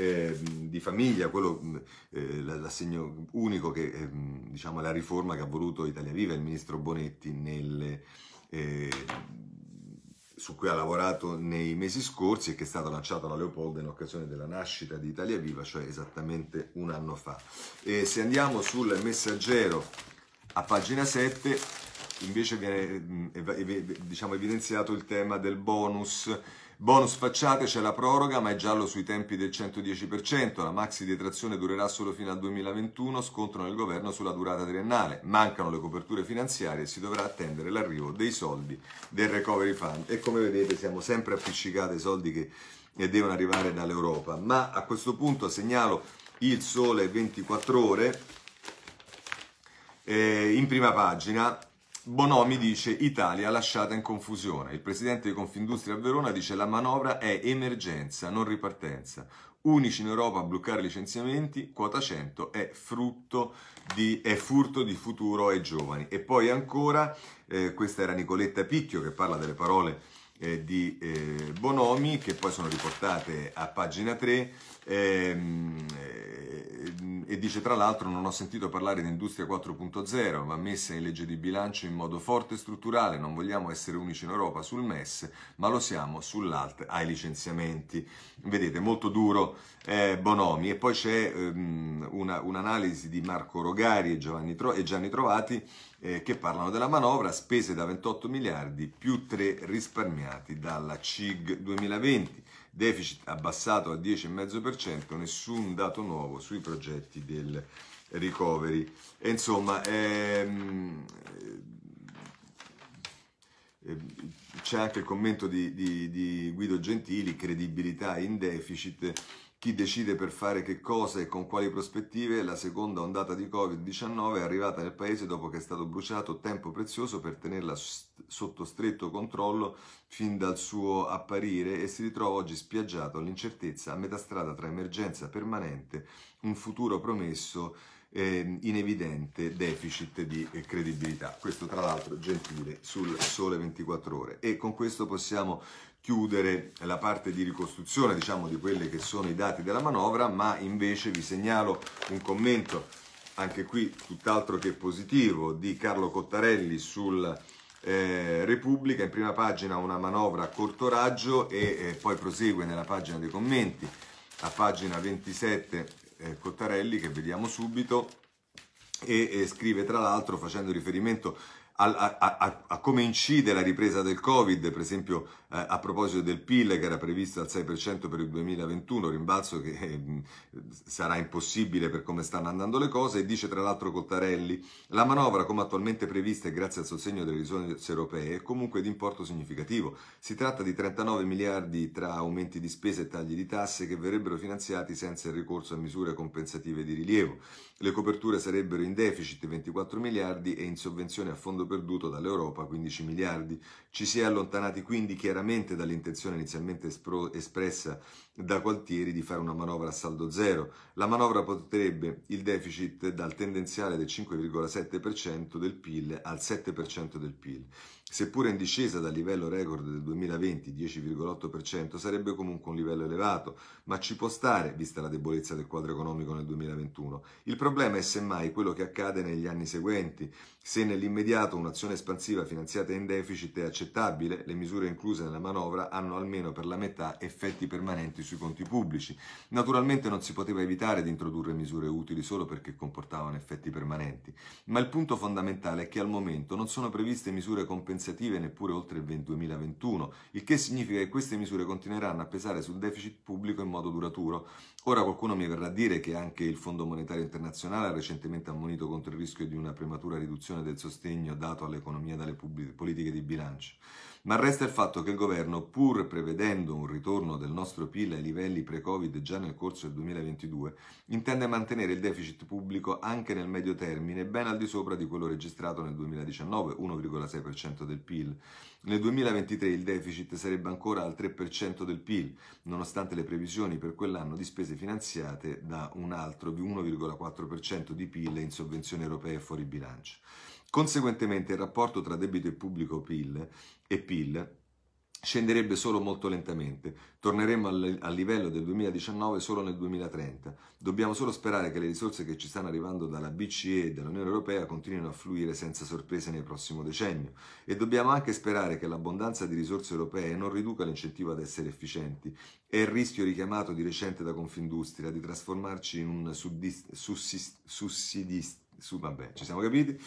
Ehm, di famiglia, quello, mm, eh, l'assegno unico che eh, diciamo la riforma che ha voluto Italia Viva il ministro Bonetti nelle, eh, su cui ha lavorato nei mesi scorsi e che è stato lanciato da Leopoldo in occasione della nascita di Italia Viva, cioè esattamente un anno fa. E se andiamo sul messaggero a pagina 7 invece viene mm, diciamo, evidenziato il tema del bonus Bonus facciate c'è la proroga, ma è giallo sui tempi del 110%. La maxi detrazione durerà solo fino al 2021, scontro nel governo sulla durata triennale. Mancano le coperture finanziarie e si dovrà attendere l'arrivo dei soldi del Recovery Fund. E come vedete siamo sempre appiccicati ai soldi che devono arrivare dall'Europa. Ma a questo punto segnalo il sole 24 ore eh, in prima pagina Bonomi dice Italia lasciata in confusione. Il presidente di Confindustria a Verona dice la manovra è emergenza, non ripartenza. Unici in Europa a bloccare licenziamenti, quota 100 è, di, è furto di futuro ai giovani. E poi ancora, eh, questa era Nicoletta Picchio che parla delle parole eh, di eh, Bonomi, che poi sono riportate a pagina 3 e, ehm, eh, e dice tra l'altro non ho sentito parlare di industria 4.0 ma messa in legge di bilancio in modo forte e strutturale non vogliamo essere unici in Europa sul MES ma lo siamo sull'alt ai licenziamenti vedete molto duro eh, Bonomi e poi c'è um, una, un'analisi di Marco Rogari e, Tro- e Gianni Trovati eh, che parlano della manovra spese da 28 miliardi più 3 risparmiati dalla CIG 2020 deficit abbassato al 10,5%, nessun dato nuovo sui progetti del recovery. E insomma, ehm, ehm, c'è anche il commento di, di, di Guido Gentili, credibilità in deficit chi decide per fare che cosa e con quali prospettive, la seconda ondata di Covid-19 è arrivata nel paese dopo che è stato bruciato tempo prezioso per tenerla sotto stretto controllo fin dal suo apparire e si ritrova oggi spiaggiato all'incertezza a metà strada tra emergenza permanente, un futuro promesso eh, in evidente deficit di credibilità. Questo tra l'altro gentile sul sole 24 ore. E con questo possiamo chiudere la parte di ricostruzione diciamo, di quelli che sono i dati della manovra, ma invece vi segnalo un commento, anche qui tutt'altro che positivo, di Carlo Cottarelli sul eh, Repubblica, in prima pagina una manovra a corto raggio e eh, poi prosegue nella pagina dei commenti, a pagina 27 eh, Cottarelli che vediamo subito e, e scrive tra l'altro facendo riferimento a, a, a, come incide la ripresa del Covid, per esempio eh, a proposito del PIL che era previsto al 6% per il 2021, rimbalzo che eh, sarà impossibile per come stanno andando le cose, e dice tra l'altro Cottarelli, la manovra come attualmente prevista e grazie al sostegno delle risorse europee è comunque di importo significativo, si tratta di 39 miliardi tra aumenti di spese e tagli di tasse che verrebbero finanziati senza il ricorso a misure compensative di rilievo. Le coperture sarebbero in deficit 24 miliardi e in sovvenzione a fondo perduto dall'Europa 15 miliardi. Ci si è allontanati quindi chiaramente dall'intenzione inizialmente espro- espressa da Qualtieri di fare una manovra a saldo zero. La manovra porterebbe il deficit dal tendenziale del 5,7% del PIL al 7% del PIL seppure in discesa dal livello record del 2020 10,8%, sarebbe comunque un livello elevato, ma ci può stare vista la debolezza del quadro economico nel 2021. Il problema è semmai quello che accade negli anni seguenti, se nell'immediato un'azione espansiva finanziata in deficit è accettabile, le misure incluse nella manovra hanno almeno per la metà effetti permanenti sui conti pubblici. Naturalmente non si poteva evitare di introdurre misure utili solo perché comportavano effetti permanenti, ma il punto fondamentale è che al momento non sono previste misure compensative neppure oltre il 2021, il che significa che queste misure continueranno a pesare sul deficit pubblico in modo duraturo. Ora qualcuno mi verrà a dire che anche il Fondo Monetario Internazionale ha recentemente ammonito contro il rischio di una prematura riduzione del sostegno dato all'economia dalle politiche di bilancio. Ma resta il fatto che il governo, pur prevedendo un ritorno del nostro PIL ai livelli pre-Covid già nel corso del 2022, intende mantenere il deficit pubblico anche nel medio termine ben al di sopra di quello registrato nel 2019, 1,6% del PIL. Nel 2023 il deficit sarebbe ancora al 3% del PIL, nonostante le previsioni per quell'anno di spese finanziate da un altro di 1,4% di PIL in sovvenzioni europee fuori bilancio. Conseguentemente il rapporto tra debito e pubblico PIL e PIL scenderebbe solo molto lentamente. Torneremo al, al, livello del 2019 solo nel 2030. Dobbiamo solo sperare che le risorse che ci stanno arrivando dalla BCE e dall'Unione Europea continuino a fluire senza sorprese nel prossimo decennio e dobbiamo anche sperare che l'abbondanza di risorse europee non riduca l'incentivo ad essere efficienti È il rischio richiamato di recente da Confindustria di trasformarci in un sussidista su, vabbè, ci siamo capiti.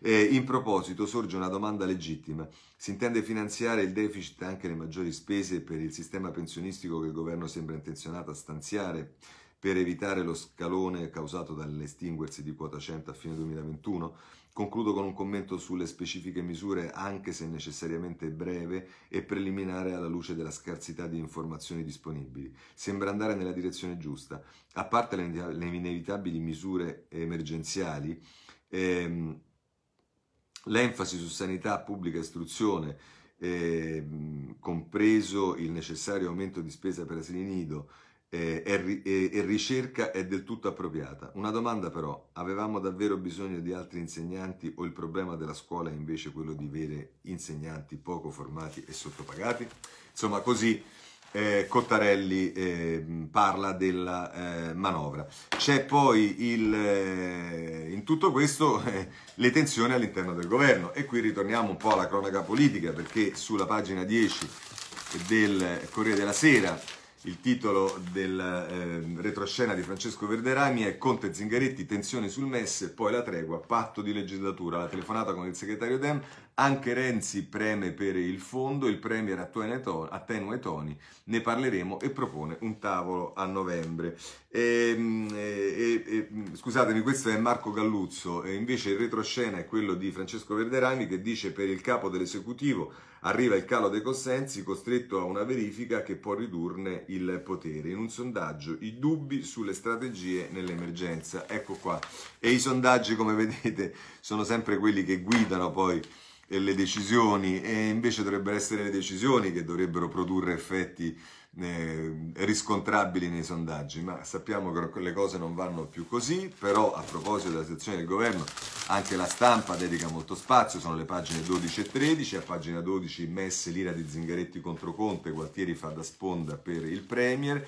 Eh, in proposito sorge una domanda legittima. Si intende finanziare il deficit anche le maggiori spese per il sistema pensionistico che il governo sembra intenzionato a stanziare per evitare lo scalone causato dall'estinguersi di quota 100 a fine 2021? Concludo con un commento sulle specifiche misure, anche se necessariamente breve e preliminare alla luce della scarsità di informazioni disponibili. Sembra andare nella direzione giusta. A parte le inevitabili misure emergenziali, ehm, l'enfasi su sanità pubblica e istruzione, ehm, compreso il necessario aumento di spesa per asili nido, e, e, e, ricerca è del tutto appropriata. Una domanda però, avevamo davvero bisogno di altri insegnanti o il problema della scuola è invece quello di avere insegnanti poco formati e sottopagati? Insomma, così eh, Cottarelli eh, parla della eh, manovra. C'è poi il, eh, in tutto questo eh, le tensioni all'interno del governo e qui ritorniamo un po' alla cronaca politica perché sulla pagina 10 del Corriere della Sera il titolo della eh, retroscena di Francesco Verderami è Conte Zingaretti, tensione sul MES, poi la tregua, patto di legislatura, la telefonata con il segretario Dem, anche Renzi preme per il fondo, il premier attenua i toni, ne parleremo e propone un tavolo a novembre. E, e, e, scusatemi, questo è Marco Galluzzo, e invece il retroscena è quello di Francesco Verderani che dice per il capo dell'esecutivo arriva il calo dei consensi costretto a una verifica che può ridurne il potere. In un sondaggio i dubbi sulle strategie nell'emergenza. Ecco qua. E i sondaggi, come vedete, sono sempre quelli che guidano poi le decisioni e invece dovrebbero essere le decisioni che dovrebbero produrre effetti eh, riscontrabili nei sondaggi, ma sappiamo che le cose non vanno più così, però a proposito della sezione del governo anche la stampa dedica molto spazio, sono le pagine 12 e 13, a pagina 12 messe l'ira di Zingaretti contro Conte, Gualtieri fa da sponda per il Premier,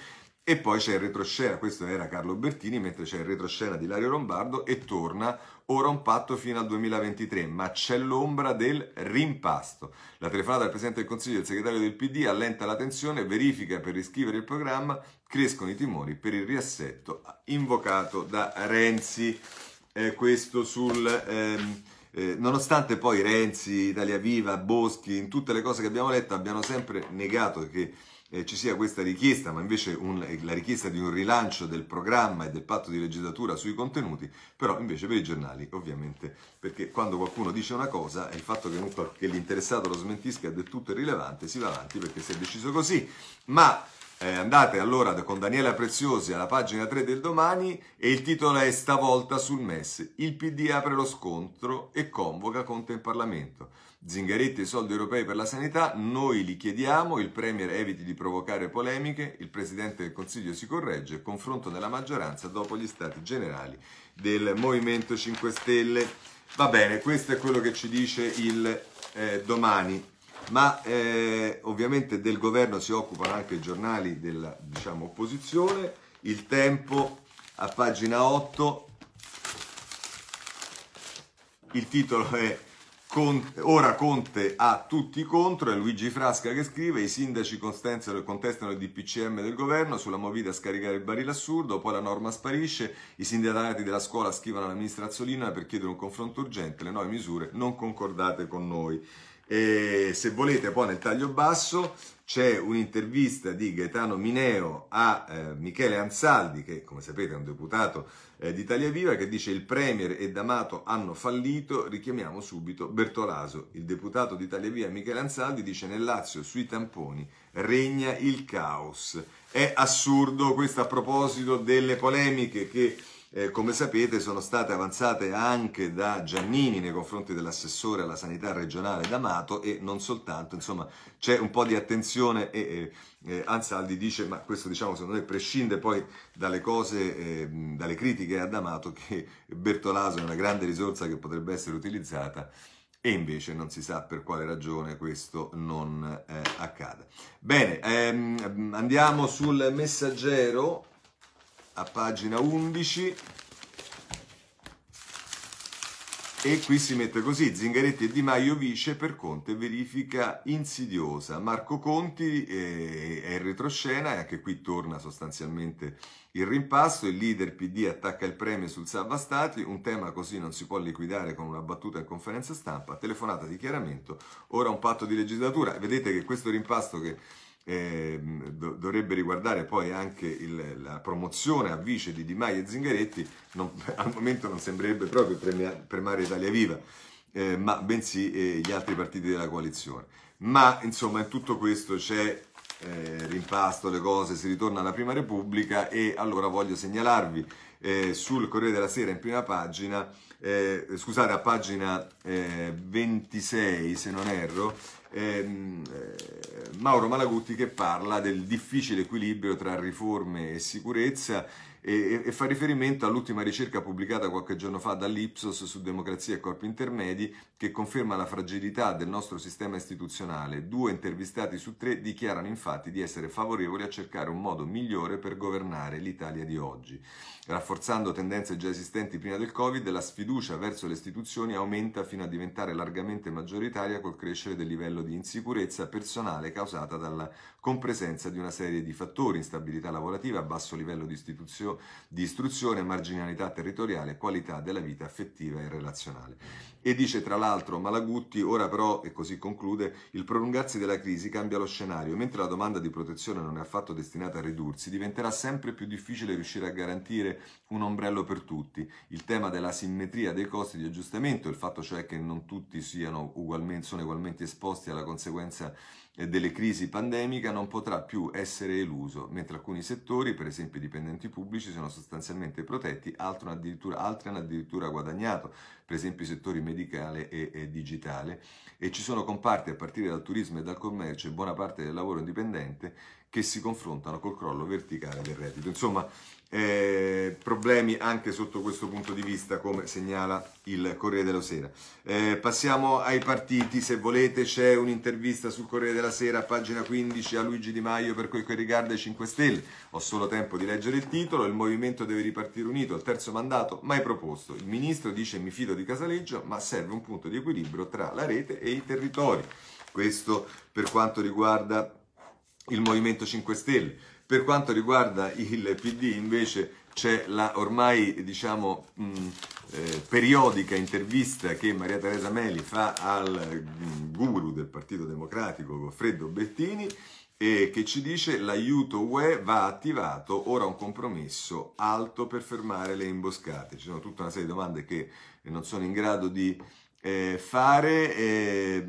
e poi c'è il retroscena, questo era Carlo Bertini, mentre c'è il retroscena di Lario Lombardo e torna ora un patto fino al 2023, ma c'è l'ombra del rimpasto. La telefonata del Presidente del Consiglio e del segretario del PD allenta la tensione, verifica per riscrivere il programma, crescono i timori per il riassetto invocato da Renzi. Eh, questo sul... Ehm, eh, nonostante poi Renzi, Italia Viva, Boschi, in tutte le cose che abbiamo letto abbiano sempre negato che eh, ci sia questa richiesta, ma invece un, eh, la richiesta di un rilancio del programma e del patto di legislatura sui contenuti, però invece per i giornali ovviamente, perché quando qualcuno dice una cosa e il fatto che, non, che l'interessato lo smentisca è del tutto irrilevante, si va avanti perché si è deciso così, ma eh, andate allora con Daniela Preziosi alla pagina 3 del domani e il titolo è Stavolta sul MES. Il PD apre lo scontro e convoca Conte in Parlamento. Zingaretti e i soldi europei per la sanità, noi li chiediamo, il Premier eviti di provocare polemiche, il Presidente del Consiglio si corregge, confronto nella maggioranza dopo gli stati generali del Movimento 5 Stelle. Va bene, questo è quello che ci dice il eh, domani, ma eh, ovviamente del governo si occupano anche i giornali della diciamo, opposizione, il tempo a pagina 8, il titolo è Conte, ora Conte ha tutti contro, è Luigi Frasca che scrive, i sindaci contestano il DPCM del governo sulla movita a scaricare il barile assurdo, poi la norma sparisce, i sindacati della scuola scrivono alla ministra Azzolina per chiedere un confronto urgente, le nuove misure non concordate con noi. E se volete poi nel taglio basso c'è un'intervista di Gaetano Mineo a eh, Michele Ansaldi, che come sapete è un deputato eh, di Italia Viva, che dice il Premier e D'Amato hanno fallito, richiamiamo subito Bertolaso. Il deputato di Italia Viva Michele Ansaldi dice nel Lazio sui tamponi regna il caos. È assurdo questo a proposito delle polemiche che eh, come sapete sono state avanzate anche da Giannini nei confronti dell'assessore alla sanità regionale D'Amato e non soltanto, insomma c'è un po' di attenzione e, e, e Ansaldi dice, ma questo diciamo secondo me prescinde poi dalle cose, eh, dalle critiche a D'Amato che Bertolaso è una grande risorsa che potrebbe essere utilizzata e invece non si sa per quale ragione questo non eh, accada. Bene, ehm, andiamo sul messaggero a pagina 11 e qui si mette così Zingaretti e Di Maio vice per Conte verifica insidiosa Marco Conti eh, è in retroscena e anche qui torna sostanzialmente il rimpasto il leader PD attacca il premio sul salva stati un tema così non si può liquidare con una battuta in conferenza stampa telefonata di chiaramento ora un patto di legislatura vedete che questo rimpasto che eh, do, dovrebbe riguardare poi anche il, la promozione a vice di Di Maio e Zingaretti, non, al momento non sembrerebbe proprio premare Italia Viva, eh, ma bensì eh, gli altri partiti della coalizione. Ma insomma in tutto questo c'è eh, rimpasto, le cose, si ritorna alla Prima Repubblica e allora voglio segnalarvi eh, sul Corriere della Sera in prima pagina, eh, scusate a pagina 26 se non erro, Ehm, eh, Mauro Malagutti che parla del difficile equilibrio tra riforme e sicurezza e, e fa riferimento all'ultima ricerca pubblicata qualche giorno fa dall'Ipsos su democrazia e corpi intermedi che conferma la fragilità del nostro sistema istituzionale. Due intervistati su tre dichiarano infatti di essere favorevoli a cercare un modo migliore per governare l'Italia di oggi. Rafforzando tendenze già esistenti prima del Covid, la sfiducia verso le istituzioni aumenta fino a diventare largamente maggioritaria col crescere del livello di insicurezza personale causata dalla compresenza di una serie di fattori, instabilità lavorativa, basso livello di istituzione di istruzione, marginalità territoriale, qualità della vita affettiva e relazionale. E dice tra l'altro Malagutti, ora però, e così conclude, il prolungarsi della crisi cambia lo scenario, mentre la domanda di protezione non è affatto destinata a ridursi, diventerà sempre più difficile riuscire a garantire un ombrello per tutti. Il tema della simmetria dei costi di aggiustamento, il fatto cioè che non tutti siano ugualmente, sono ugualmente esposti alla conseguenza delle crisi pandemiche non potrà più essere eluso, mentre alcuni settori, per esempio i dipendenti pubblici, sono sostanzialmente protetti, altri hanno addirittura, altri hanno addirittura guadagnato, per esempio i settori medicale e, e, digitale, e ci sono comparti a partire dal turismo e dal commercio e buona parte del lavoro indipendente che si confrontano col crollo verticale del reddito. Insomma, eh, problemi anche sotto questo punto di vista, come segnala il Corriere della Sera. Eh, passiamo ai partiti, se volete c'è un'intervista sul Corriere della Sera, pagina 15, a Luigi Di Maio per quel che riguarda i 5 Stelle. Ho solo tempo di leggere il titolo, il movimento deve ripartire unito, al terzo mandato mai proposto. Il ministro dice mi fido di Casaleggio, ma serve un punto di equilibrio tra la rete e i territori. Questo per quanto riguarda il Movimento 5 Stelle. Per quanto riguarda il PD invece c'è la ormai diciamo, mh, mm, eh, periodica intervista che Maria Teresa Meli fa al mm, guru del Partito Democratico Goffredo Bettini e che ci dice l'aiuto UE va attivato, ora un compromesso alto per fermare le imboscate. Ci sono tutta una serie di domande che non sono in grado di eh, fare, eh,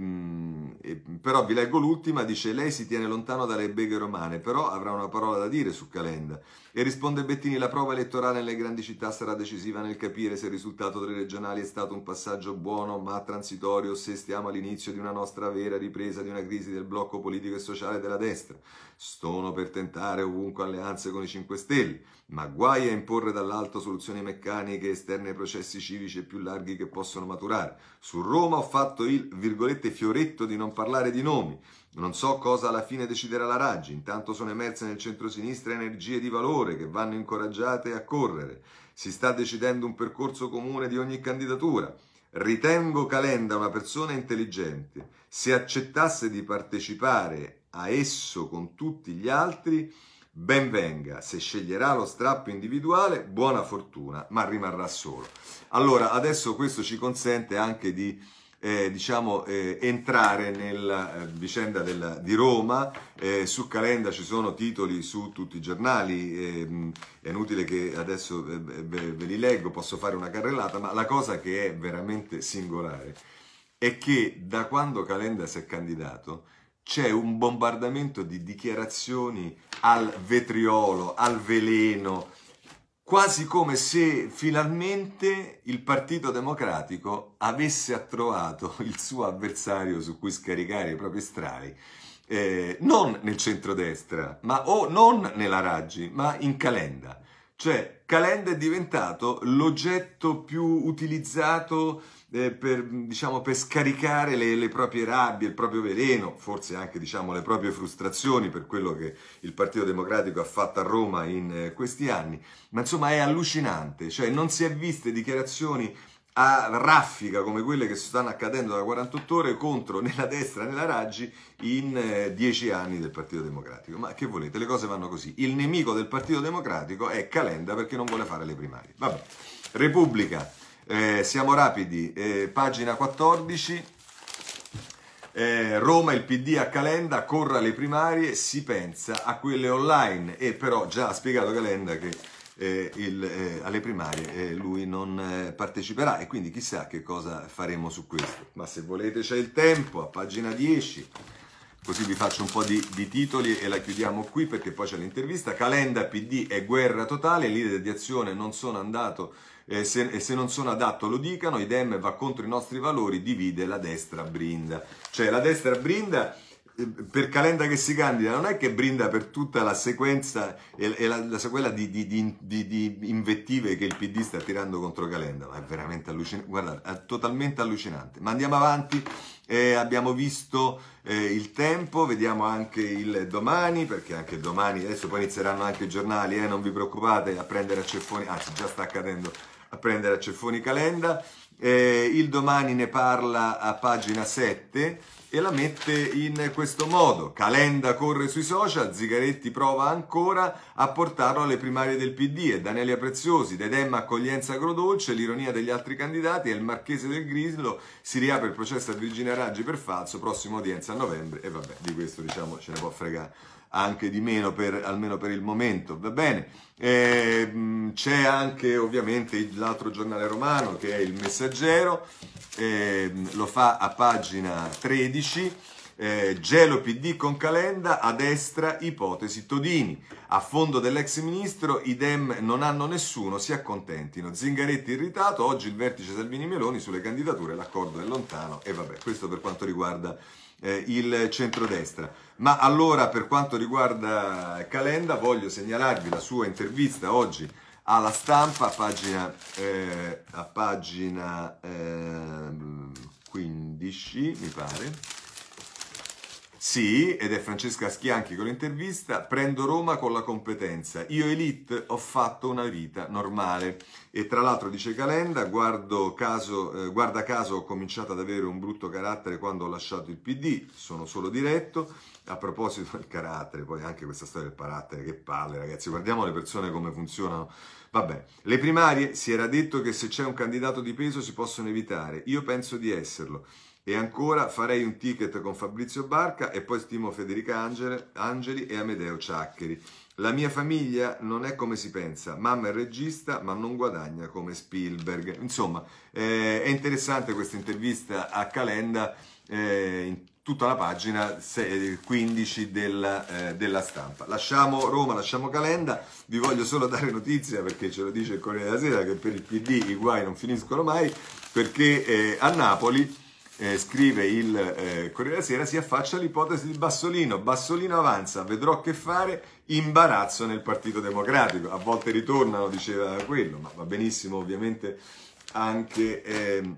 però vi leggo l'ultima, dice lei si tiene lontano dalle beghe romane, però avrà una parola da dire su Calenda. E risponde Bettini, la prova elettorale nelle grandi città sarà decisiva nel capire se il risultato delle regionali è stato un passaggio buono ma transitorio, se stiamo all'inizio di una nostra vera ripresa di una crisi del blocco politico e sociale della destra. Stono per tentare ovunque alleanze con i 5 Stelle, ma guai a imporre dall'alto soluzioni meccaniche esterne ai processi civici e più larghi che possono maturare. Su Roma ho fatto il, virgolette, fioretto di non parlare di nomi, non so cosa alla fine deciderà la Raggi, intanto sono emerse nel centrosinistra energie di valore che vanno incoraggiate a correre. Si sta decidendo un percorso comune di ogni candidatura. Ritengo Calenda una persona intelligente. Se accettasse di partecipare a esso con tutti gli altri, ben venga. Se sceglierà lo strappo individuale, buona fortuna, ma rimarrà solo. Allora, adesso questo ci consente anche di eh, diciamo, eh, entrare nella eh, vicenda della, di Roma. Eh, su Calenda ci sono titoli su tutti i giornali, ehm, è inutile che adesso eh, ve, ve li leggo, posso fare una carrellata, ma la cosa che è veramente singolare è che da quando Calenda si è candidato c'è un bombardamento di dichiarazioni al vetriolo, al veleno, quasi come se finalmente il Partito Democratico avesse trovato il suo avversario su cui scaricare i propri strali, eh, non nel centrodestra, ma o non nella Raggi, ma in Calenda. Cioè, Calenda è diventato l'oggetto più utilizzato eh, per, diciamo, per, scaricare le, le, proprie rabbie, il proprio veleno, forse anche diciamo, le proprie frustrazioni per quello che il Partito Democratico ha fatto a Roma in eh, questi anni. Ma insomma è allucinante, cioè non si è viste dichiarazioni a raffica come quelle che stanno accadendo da 48 ore contro nella destra né la Raggi in eh, dieci anni del Partito Democratico. Ma che volete, le cose vanno così. Il nemico del Partito Democratico è Calenda perché non vuole fare le primarie. Vabbè, Repubblica. Eh, siamo rapidi, eh, pagina 14. Eh, Roma il PD a Calenda, corra alle primarie, si pensa a quelle online e però già ha spiegato Calenda che eh, il, eh, alle primarie eh, lui non eh, parteciperà e quindi chissà che cosa faremo su questo. Ma se volete c'è il tempo, a pagina 10, così vi faccio un po' di, di titoli e la chiudiamo qui perché poi c'è l'intervista. Calenda PD è guerra totale, leader di azione non sono andato e se, e se non sono adatto lo dicano, idem va contro i nostri valori, divide la destra brinda. Cioè la destra brinda eh, per Calenda che si candida non è che brinda per tutta la sequenza e, e la, la, sequela di, di, di, di, invettive che il PD sta tirando contro Calenda, ma è veramente allucinante, guarda, è totalmente allucinante. Ma andiamo avanti, eh, abbiamo visto eh, il tempo, vediamo anche il domani, perché anche domani, adesso poi inizieranno anche i giornali, eh, non vi preoccupate a prendere a ceffoni, anzi già sta accadendo a prendere a Ceffoni Calenda. Eh, il domani ne parla a pagina 7 e la mette in questo modo. Calenda corre sui social, Zigaretti prova ancora a portarlo alle primarie del PD e Danelia Preziosi, Dedemma accoglienza agrodolce, l'ironia degli altri candidati e il marchese del Grislo si riapre il processo a Virginia Raggi per falso, prossima udienza a novembre e vabbè, di questo diciamo ce ne può fregare anche di meno, per, almeno per il momento, va bene? E, mm, c'è anche ovviamente l'altro giornale romano che è il Messaggero, e, mm, lo fa a pagina 13. Eh, gelo PD con Calenda, a destra ipotesi Todini. A fondo dell'ex ministro, idem non hanno nessuno, si accontentino. Zingaretti irritato, oggi il vertice Salvini-Meloni sulle candidature, l'accordo è lontano e vabbè, questo per quanto riguarda eh, il centrodestra. Ma allora per quanto riguarda Calenda voglio segnalarvi la sua intervista oggi alla stampa a pagina, eh, a pagina eh, 15 mi pare sì, ed è Francesca Schianchi con l'intervista, prendo Roma con la competenza, io elite ho fatto una vita normale e tra l'altro dice Calenda, caso, eh, guarda caso ho cominciato ad avere un brutto carattere quando ho lasciato il PD, sono solo diretto, a proposito del carattere, poi anche questa storia del carattere, che palle ragazzi, guardiamo le persone come funzionano. Vabbè, le primarie si era detto che se c'è un candidato di peso si possono evitare, io penso di esserlo. E ancora farei un ticket con Fabrizio Barca e poi stimo Federica Angele, Angeli e Amedeo Ciaccheri. La mia famiglia non è come si pensa, mamma è regista ma non guadagna come Spielberg. Insomma, eh, è interessante questa intervista a Calenda eh, in tutta la pagina 15 eh, della, eh, della, stampa. Lasciamo Roma, lasciamo Calenda, vi voglio solo dare notizia perché ce lo dice il Corriere della Sera che per il PD i guai non finiscono mai perché eh, a Napoli eh, scrive il eh, Corriere della Sera, si affaccia all'ipotesi di Bassolino. Bassolino avanza, vedrò che fare, imbarazzo nel Partito Democratico. A volte ritornano, diceva quello, ma va benissimo ovviamente anche... Eh,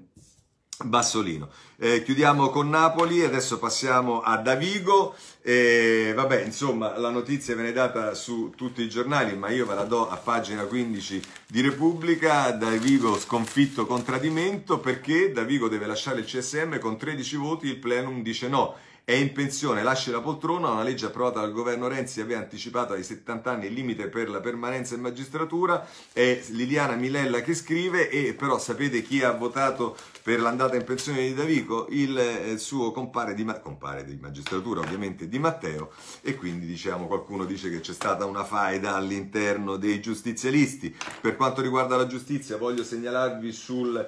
Bassolino. Eh, chiudiamo con Napoli, adesso passiamo a Davigo. Eh, vabbè, insomma, la notizia viene data su tutti i giornali, ma io ve la do a pagina 15 di Repubblica. Davigo sconfitto con tradimento perché Davigo deve lasciare il CSM con 13 voti, il plenum dice no è in pensione, lascia la poltrona, una legge approvata dal governo Renzi aveva anticipato ai 70 anni il limite per la permanenza in magistratura, è Liliana Milella che scrive e però sapete chi ha votato per l'andata in pensione di Davico? Il eh, suo compare di, compare di, magistratura ovviamente di Matteo e quindi diciamo qualcuno dice che c'è stata una faida all'interno dei giustizialisti. Per quanto riguarda la giustizia voglio segnalarvi sul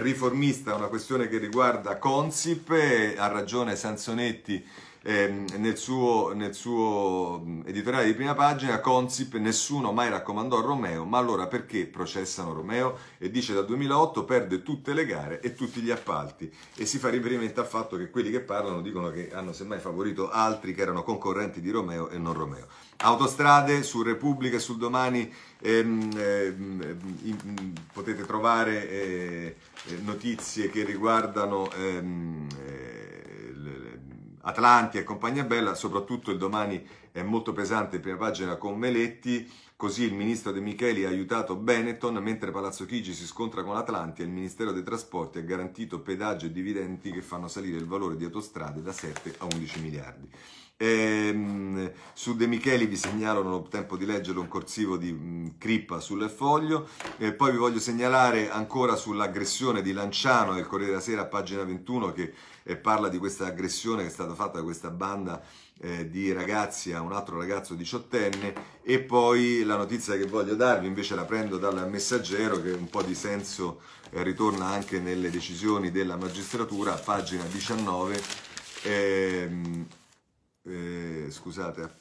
riformista, una questione che riguarda Consip, ha ragione Sansonetti eh, nel, suo, nel, suo, editoriale di prima pagina, Consip nessuno mai raccomandò Romeo, ma allora perché processano Romeo? E dice dal 2008 perde tutte le gare e tutti gli appalti e si fa riferimento al fatto che quelli che parlano dicono che hanno semmai favorito altri che erano concorrenti di Romeo e non Romeo. Autostrade su Repubblica e sul Domani ehm, ehm, in, potete trovare... Eh, eh, notizie che riguardano ehm, eh, Atlantia e compagnia bella, soprattutto il domani è molto pesante in prima pagina con Meletti, così il ministro De Micheli ha aiutato Benetton, mentre Palazzo Chigi si scontra con Atlantia, il Ministero dei Trasporti ha garantito pedaggio e dividendi che fanno salire il valore di autostrade da 7 a 11 miliardi. Ehm, su De Micheli vi segnalo, non ho tempo di leggere un corsivo di mh, mm, Crippa sul foglio. E poi vi voglio segnalare ancora sull'aggressione di Lanciano del Corriere della Sera, pagina 21, che eh, parla di questa aggressione che è stata fatta da questa banda eh, di ragazzi a un altro ragazzo diciottenne. E poi la notizia che voglio darvi invece la prendo dal messaggero che un po' di senso eh, ritorna anche nelle decisioni della magistratura, pagina 19. Ehm, eh, scusate,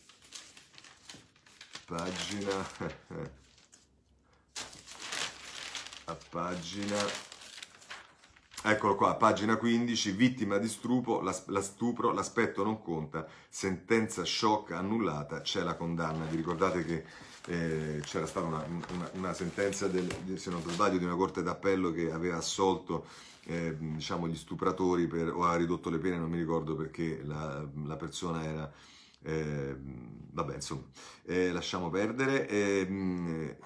pagina, a pagina, eccolo qua, pagina 15, vittima di stupro, la, la stupro, l'aspetto non conta, sentenza shock annullata, c'è la condanna, vi ricordate che eh, c'era stata una, una, una sentenza, del, se non sbaglio, di una corte d'appello che aveva assolto eh, diciamo, gli stupratori per, o ha ridotto le pene, non mi ricordo perché la, la persona era... Eh, vabbè, insomma, eh, lasciamo perdere. Eh,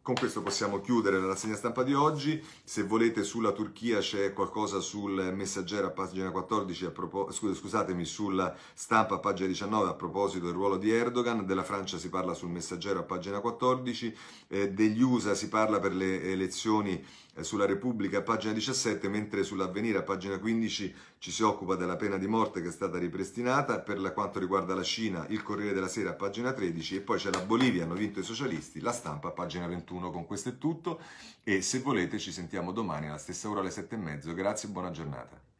con questo possiamo chiudere la rassegna stampa di oggi. Se volete sulla Turchia c'è qualcosa sul messaggero a pagina 14, a propos- scusatemi, sulla stampa a pagina 19 a proposito del ruolo di Erdogan, della Francia si parla sul messaggero a pagina 14, eh, degli USA si parla per le elezioni sulla Repubblica pagina 17, mentre sull'avvenire a pagina 15 ci si occupa della pena di morte che è stata ripristinata, per quanto riguarda la Cina il Corriere della Sera a pagina 13 e poi c'è la Bolivia, hanno vinto i socialisti, la stampa a pagina 21. Con questo è tutto e se volete ci sentiamo domani alla stessa ora alle 7 e mezzo. Grazie e buona giornata.